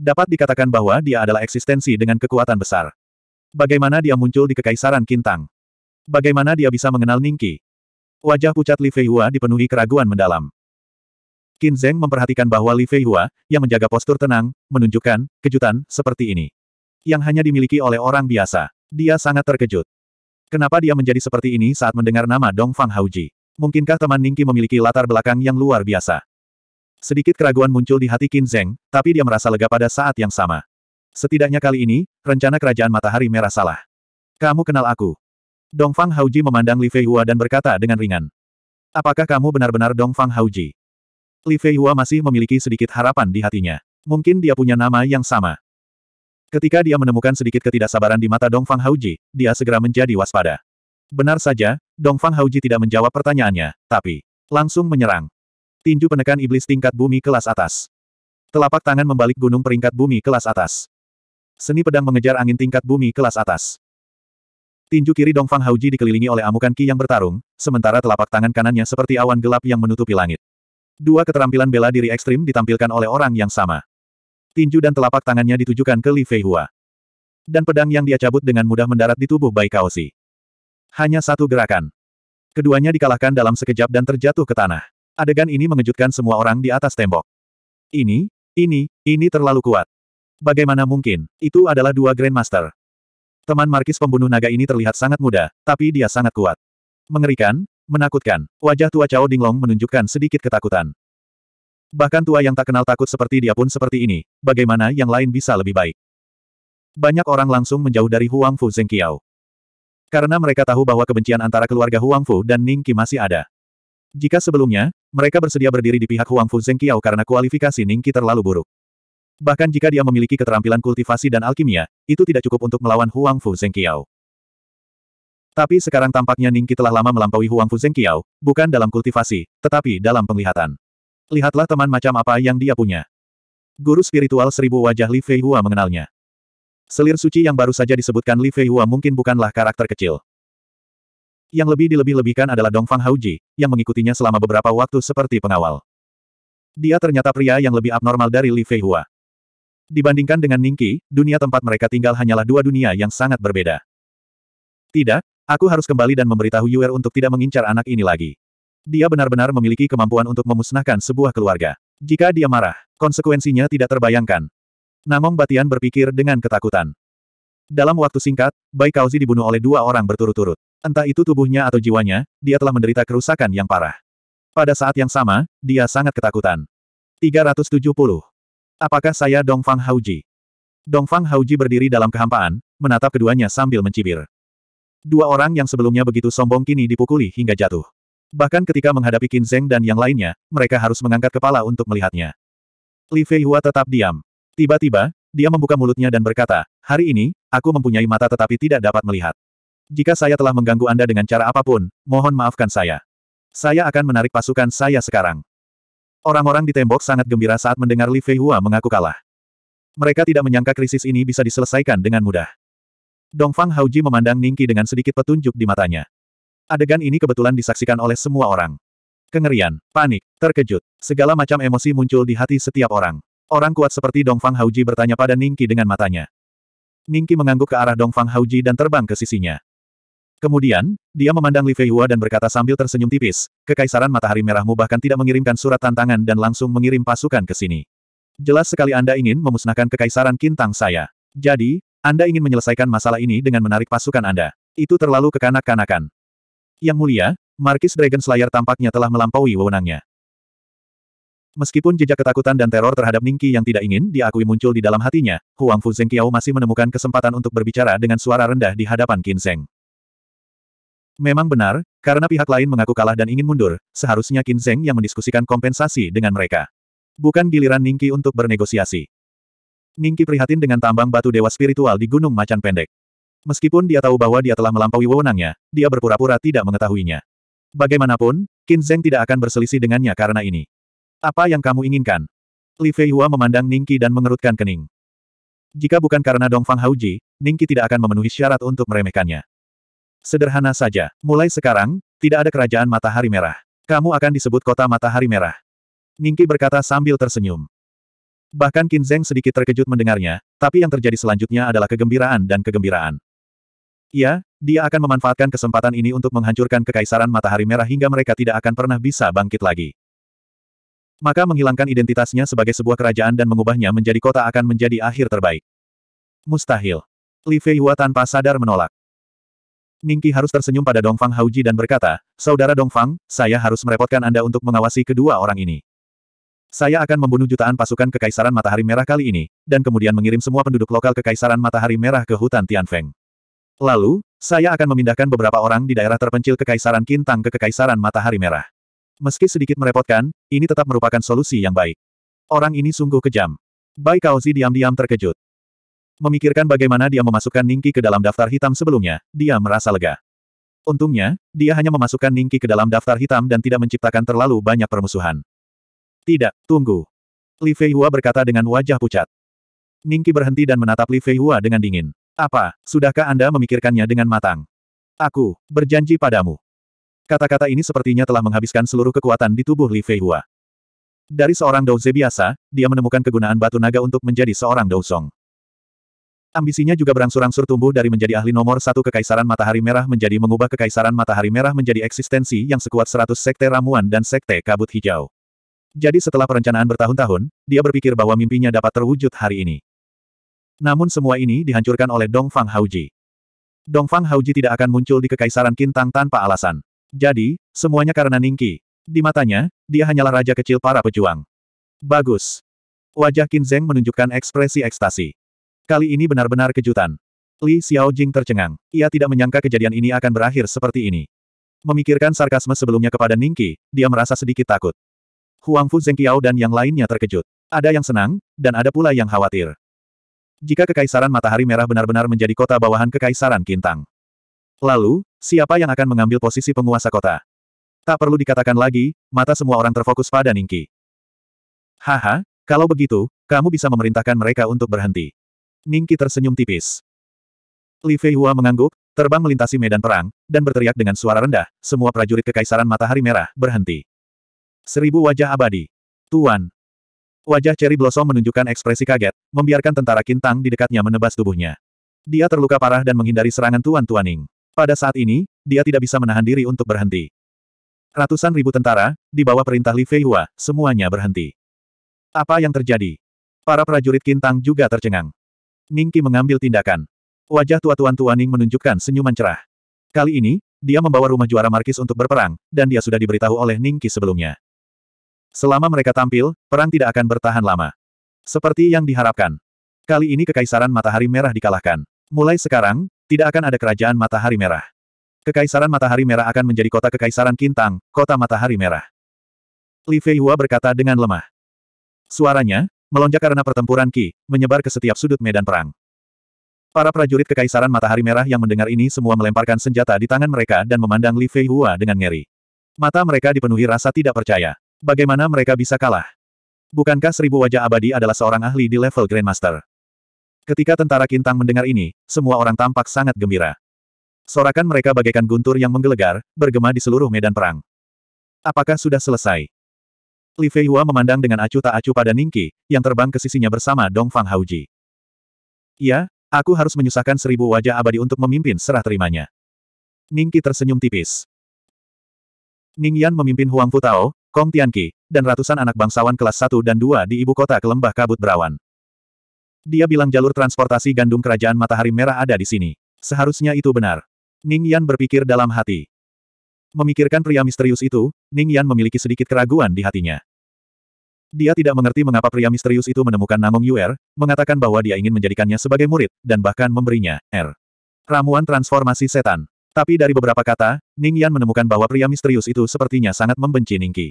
Dapat dikatakan bahwa dia adalah eksistensi dengan kekuatan besar. Bagaimana dia muncul di Kekaisaran Kintang? Bagaimana dia bisa mengenal Ningki? Wajah pucat Li Feihua dipenuhi keraguan mendalam. Qin Zeng memperhatikan bahwa Li Feihua, yang menjaga postur tenang, menunjukkan kejutan seperti ini. Yang hanya dimiliki oleh orang biasa. Dia sangat terkejut. Kenapa dia menjadi seperti ini saat mendengar nama Dong Fang Hauji? Mungkinkah teman Ningki memiliki latar belakang yang luar biasa? Sedikit keraguan muncul di hati Qin Zeng, tapi dia merasa lega pada saat yang sama. Setidaknya kali ini, rencana kerajaan matahari merah salah. Kamu kenal aku, Dongfang Hauji memandang Li Feihua dan berkata dengan ringan. Apakah kamu benar-benar Dongfang Hauji? Li Feihua masih memiliki sedikit harapan di hatinya. Mungkin dia punya nama yang sama. Ketika dia menemukan sedikit ketidaksabaran di mata Dongfang Hauji, dia segera menjadi waspada. Benar saja, Dongfang Hauji tidak menjawab pertanyaannya, tapi langsung menyerang. Tinju penekan iblis tingkat bumi kelas atas. Telapak tangan membalik gunung peringkat bumi kelas atas. Seni pedang mengejar angin tingkat bumi kelas atas. Tinju kiri Dongfang Hauji dikelilingi oleh amukan Ki yang bertarung, sementara telapak tangan kanannya seperti awan gelap yang menutupi langit. Dua keterampilan bela diri ekstrim ditampilkan oleh orang yang sama. Tinju dan telapak tangannya ditujukan ke Li Feihua. Dan pedang yang dia cabut dengan mudah mendarat di tubuh Bai Kaosi. Hanya satu gerakan. Keduanya dikalahkan dalam sekejap dan terjatuh ke tanah. Adegan ini mengejutkan semua orang di atas tembok. Ini, ini, ini terlalu kuat. Bagaimana mungkin? Itu adalah dua Grandmaster. Teman Markis pembunuh naga ini terlihat sangat muda, tapi dia sangat kuat. Mengerikan, menakutkan. Wajah tua Cao Dinglong menunjukkan sedikit ketakutan. Bahkan tua yang tak kenal takut seperti dia pun seperti ini, bagaimana yang lain bisa lebih baik. Banyak orang langsung menjauh dari Huang Fu Zengqiao. Karena mereka tahu bahwa kebencian antara keluarga Huang Fu dan Ning Qi masih ada. Jika sebelumnya, mereka bersedia berdiri di pihak Huang Fu Zengqiao karena kualifikasi Ning Qi terlalu buruk. Bahkan jika dia memiliki keterampilan kultivasi dan alkimia, itu tidak cukup untuk melawan Huang Fu Zengqiao. Tapi sekarang tampaknya Ningki telah lama melampaui Huang Fu Zengqiao, bukan dalam kultivasi, tetapi dalam penglihatan. Lihatlah teman macam apa yang dia punya. Guru spiritual seribu wajah Li Fei Hua mengenalnya. Selir suci yang baru saja disebutkan Li Fei Hua mungkin bukanlah karakter kecil. Yang lebih dilebih-lebihkan adalah Dongfang Hauji, yang mengikutinya selama beberapa waktu seperti pengawal. Dia ternyata pria yang lebih abnormal dari Li Fei Hua. Dibandingkan dengan Ningki, dunia tempat mereka tinggal hanyalah dua dunia yang sangat berbeda. Tidak, aku harus kembali dan memberitahu Yuer untuk tidak mengincar anak ini lagi. Dia benar-benar memiliki kemampuan untuk memusnahkan sebuah keluarga. Jika dia marah, konsekuensinya tidak terbayangkan. Namong Batian berpikir dengan ketakutan. Dalam waktu singkat, Bai Kauzi dibunuh oleh dua orang berturut-turut. Entah itu tubuhnya atau jiwanya, dia telah menderita kerusakan yang parah. Pada saat yang sama, dia sangat ketakutan. 370. Apakah saya Dongfang Hauji? Dongfang Hauji berdiri dalam kehampaan, menatap keduanya sambil mencibir. Dua orang yang sebelumnya begitu sombong kini dipukuli hingga jatuh. Bahkan ketika menghadapi Qin Zheng dan yang lainnya, mereka harus mengangkat kepala untuk melihatnya. Li Fei Hua tetap diam. Tiba-tiba, dia membuka mulutnya dan berkata, hari ini, aku mempunyai mata tetapi tidak dapat melihat. Jika saya telah mengganggu Anda dengan cara apapun, mohon maafkan saya. Saya akan menarik pasukan saya sekarang. Orang-orang di tembok sangat gembira saat mendengar Li Feihua mengaku kalah. Mereka tidak menyangka krisis ini bisa diselesaikan dengan mudah. Dongfang Hauji memandang Ningki dengan sedikit petunjuk di matanya. Adegan ini kebetulan disaksikan oleh semua orang. Kengerian, panik, terkejut, segala macam emosi muncul di hati setiap orang. Orang kuat seperti Dongfang Hauji bertanya pada Ningki dengan matanya. Ningki mengangguk ke arah Dongfang Hauji dan terbang ke sisinya. Kemudian, dia memandang Li Feihua dan berkata sambil tersenyum tipis, Kekaisaran Matahari Merahmu bahkan tidak mengirimkan surat tantangan dan langsung mengirim pasukan ke sini. Jelas sekali Anda ingin memusnahkan Kekaisaran Kintang saya. Jadi, Anda ingin menyelesaikan masalah ini dengan menarik pasukan Anda. Itu terlalu kekanak-kanakan. Yang mulia, Markis Dragon Slayer tampaknya telah melampaui wewenangnya. Meskipun jejak ketakutan dan teror terhadap Ningki yang tidak ingin diakui muncul di dalam hatinya, Huang Fu Kiao masih menemukan kesempatan untuk berbicara dengan suara rendah di hadapan Kinseng. Memang benar, karena pihak lain mengaku kalah dan ingin mundur, seharusnya Qin Zheng yang mendiskusikan kompensasi dengan mereka. Bukan giliran Ningki untuk bernegosiasi. Ningki prihatin dengan tambang batu dewa spiritual di Gunung Macan Pendek. Meskipun dia tahu bahwa dia telah melampaui wewenangnya, dia berpura-pura tidak mengetahuinya. Bagaimanapun, Qin Zheng tidak akan berselisih dengannya karena ini. Apa yang kamu inginkan? Li Fei Hua memandang Ningki dan mengerutkan kening. Jika bukan karena Dong Dongfang Hauji, Ningki tidak akan memenuhi syarat untuk meremehkannya. Sederhana saja. Mulai sekarang, tidak ada kerajaan matahari merah. Kamu akan disebut kota matahari merah. Ningki berkata sambil tersenyum. Bahkan Qin Zheng sedikit terkejut mendengarnya, tapi yang terjadi selanjutnya adalah kegembiraan dan kegembiraan. Ya, dia akan memanfaatkan kesempatan ini untuk menghancurkan kekaisaran matahari merah hingga mereka tidak akan pernah bisa bangkit lagi. Maka menghilangkan identitasnya sebagai sebuah kerajaan dan mengubahnya menjadi kota akan menjadi akhir terbaik. Mustahil. Li Feihua tanpa sadar menolak. Ningki harus tersenyum pada Dongfang Hauji dan berkata, Saudara Dongfang, saya harus merepotkan Anda untuk mengawasi kedua orang ini. Saya akan membunuh jutaan pasukan Kekaisaran Matahari Merah kali ini, dan kemudian mengirim semua penduduk lokal Kekaisaran Matahari Merah ke hutan Tianfeng. Lalu, saya akan memindahkan beberapa orang di daerah terpencil Kekaisaran Kintang ke Kekaisaran Matahari Merah. Meski sedikit merepotkan, ini tetap merupakan solusi yang baik. Orang ini sungguh kejam. Bai Kaozi diam-diam terkejut. Memikirkan bagaimana dia memasukkan Ningki ke dalam daftar hitam sebelumnya, dia merasa lega. Untungnya, dia hanya memasukkan Ningki ke dalam daftar hitam dan tidak menciptakan terlalu banyak permusuhan. Tidak, tunggu. Li Fei Hua berkata dengan wajah pucat. Ningki berhenti dan menatap Li Fei Hua dengan dingin. Apa, sudahkah Anda memikirkannya dengan matang? Aku, berjanji padamu. Kata-kata ini sepertinya telah menghabiskan seluruh kekuatan di tubuh Li Fei Hua. Dari seorang douze biasa, dia menemukan kegunaan batu naga untuk menjadi seorang douzong. Ambisinya juga berangsur-angsur tumbuh dari menjadi ahli nomor satu Kekaisaran Matahari Merah menjadi mengubah Kekaisaran Matahari Merah menjadi eksistensi yang sekuat seratus sekte ramuan dan sekte kabut hijau. Jadi setelah perencanaan bertahun-tahun, dia berpikir bahwa mimpinya dapat terwujud hari ini. Namun semua ini dihancurkan oleh Dongfang Haoji. Dongfang Haoji tidak akan muncul di Kekaisaran Kintang tanpa alasan. Jadi, semuanya karena Ningki. Di matanya, dia hanyalah raja kecil para pejuang. Bagus. Wajah Qin Zeng menunjukkan ekspresi ekstasi. Kali ini benar-benar kejutan. Li Xiaojing tercengang. Ia tidak menyangka kejadian ini akan berakhir seperti ini. Memikirkan sarkasme sebelumnya kepada Ningqi, dia merasa sedikit takut. Huang Huangfu Zengqiao dan yang lainnya terkejut. Ada yang senang, dan ada pula yang khawatir. Jika Kekaisaran Matahari Merah benar-benar menjadi kota bawahan Kekaisaran Kintang. Lalu, siapa yang akan mengambil posisi penguasa kota? Tak perlu dikatakan lagi, mata semua orang terfokus pada Ningki. Haha, kalau begitu, kamu bisa memerintahkan mereka untuk berhenti. Ningki tersenyum tipis. Li Feihua mengangguk, terbang melintasi medan perang, dan berteriak dengan suara rendah, semua prajurit Kekaisaran Matahari Merah, berhenti. Seribu wajah abadi. Tuan. Wajah Cherry Blossom menunjukkan ekspresi kaget, membiarkan tentara Kintang di dekatnya menebas tubuhnya. Dia terluka parah dan menghindari serangan Tuan Tuaning. Pada saat ini, dia tidak bisa menahan diri untuk berhenti. Ratusan ribu tentara, di bawah perintah Li Feihua, semuanya berhenti. Apa yang terjadi? Para prajurit Kintang juga tercengang. Ningki mengambil tindakan. Wajah tua tuan tua Ning menunjukkan senyuman cerah. Kali ini, dia membawa rumah juara Markis untuk berperang, dan dia sudah diberitahu oleh Ningki sebelumnya. Selama mereka tampil, perang tidak akan bertahan lama. Seperti yang diharapkan. Kali ini Kekaisaran Matahari Merah dikalahkan. Mulai sekarang, tidak akan ada kerajaan Matahari Merah. Kekaisaran Matahari Merah akan menjadi kota Kekaisaran Kintang, kota Matahari Merah. Li Feihua berkata dengan lemah. Suaranya, melonjak karena pertempuran Ki, menyebar ke setiap sudut medan perang. Para prajurit Kekaisaran Matahari Merah yang mendengar ini semua melemparkan senjata di tangan mereka dan memandang Li Fei Hua dengan ngeri. Mata mereka dipenuhi rasa tidak percaya. Bagaimana mereka bisa kalah? Bukankah seribu wajah abadi adalah seorang ahli di level Grandmaster? Ketika tentara Kintang mendengar ini, semua orang tampak sangat gembira. Sorakan mereka bagaikan guntur yang menggelegar, bergema di seluruh medan perang. Apakah sudah selesai? Li Fei Hua memandang dengan acuh tak acuh pada Ningqi, yang terbang ke sisinya bersama Dong Fang Ya, Ya, aku harus menyusahkan seribu wajah abadi untuk memimpin serah terimanya. Ningqi tersenyum tipis. Ning Yan memimpin Huang Futao, Kong Tianqi, dan ratusan anak bangsawan kelas 1 dan 2 di ibu kota ke lembah kabut berawan. Dia bilang jalur transportasi gandum kerajaan matahari merah ada di sini. Seharusnya itu benar. Ning Yan berpikir dalam hati. Memikirkan pria misterius itu, Ning Yan memiliki sedikit keraguan di hatinya. Dia tidak mengerti mengapa pria misterius itu menemukan Nangong Yuer, mengatakan bahwa dia ingin menjadikannya sebagai murid, dan bahkan memberinya, R. Er. Ramuan transformasi setan. Tapi dari beberapa kata, Ning Yan menemukan bahwa pria misterius itu sepertinya sangat membenci Ning Qi.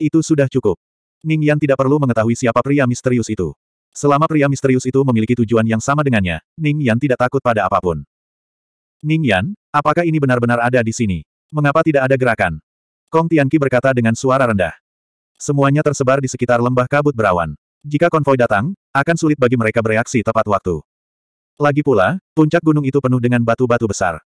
Itu sudah cukup. Ning Yan tidak perlu mengetahui siapa pria misterius itu. Selama pria misterius itu memiliki tujuan yang sama dengannya, Ning Yan tidak takut pada apapun. Ning Yan, apakah ini benar-benar ada di sini? Mengapa tidak ada gerakan? Kong Tianqi berkata dengan suara rendah. Semuanya tersebar di sekitar lembah kabut berawan. Jika konvoi datang, akan sulit bagi mereka bereaksi tepat waktu. Lagi pula, puncak gunung itu penuh dengan batu-batu besar.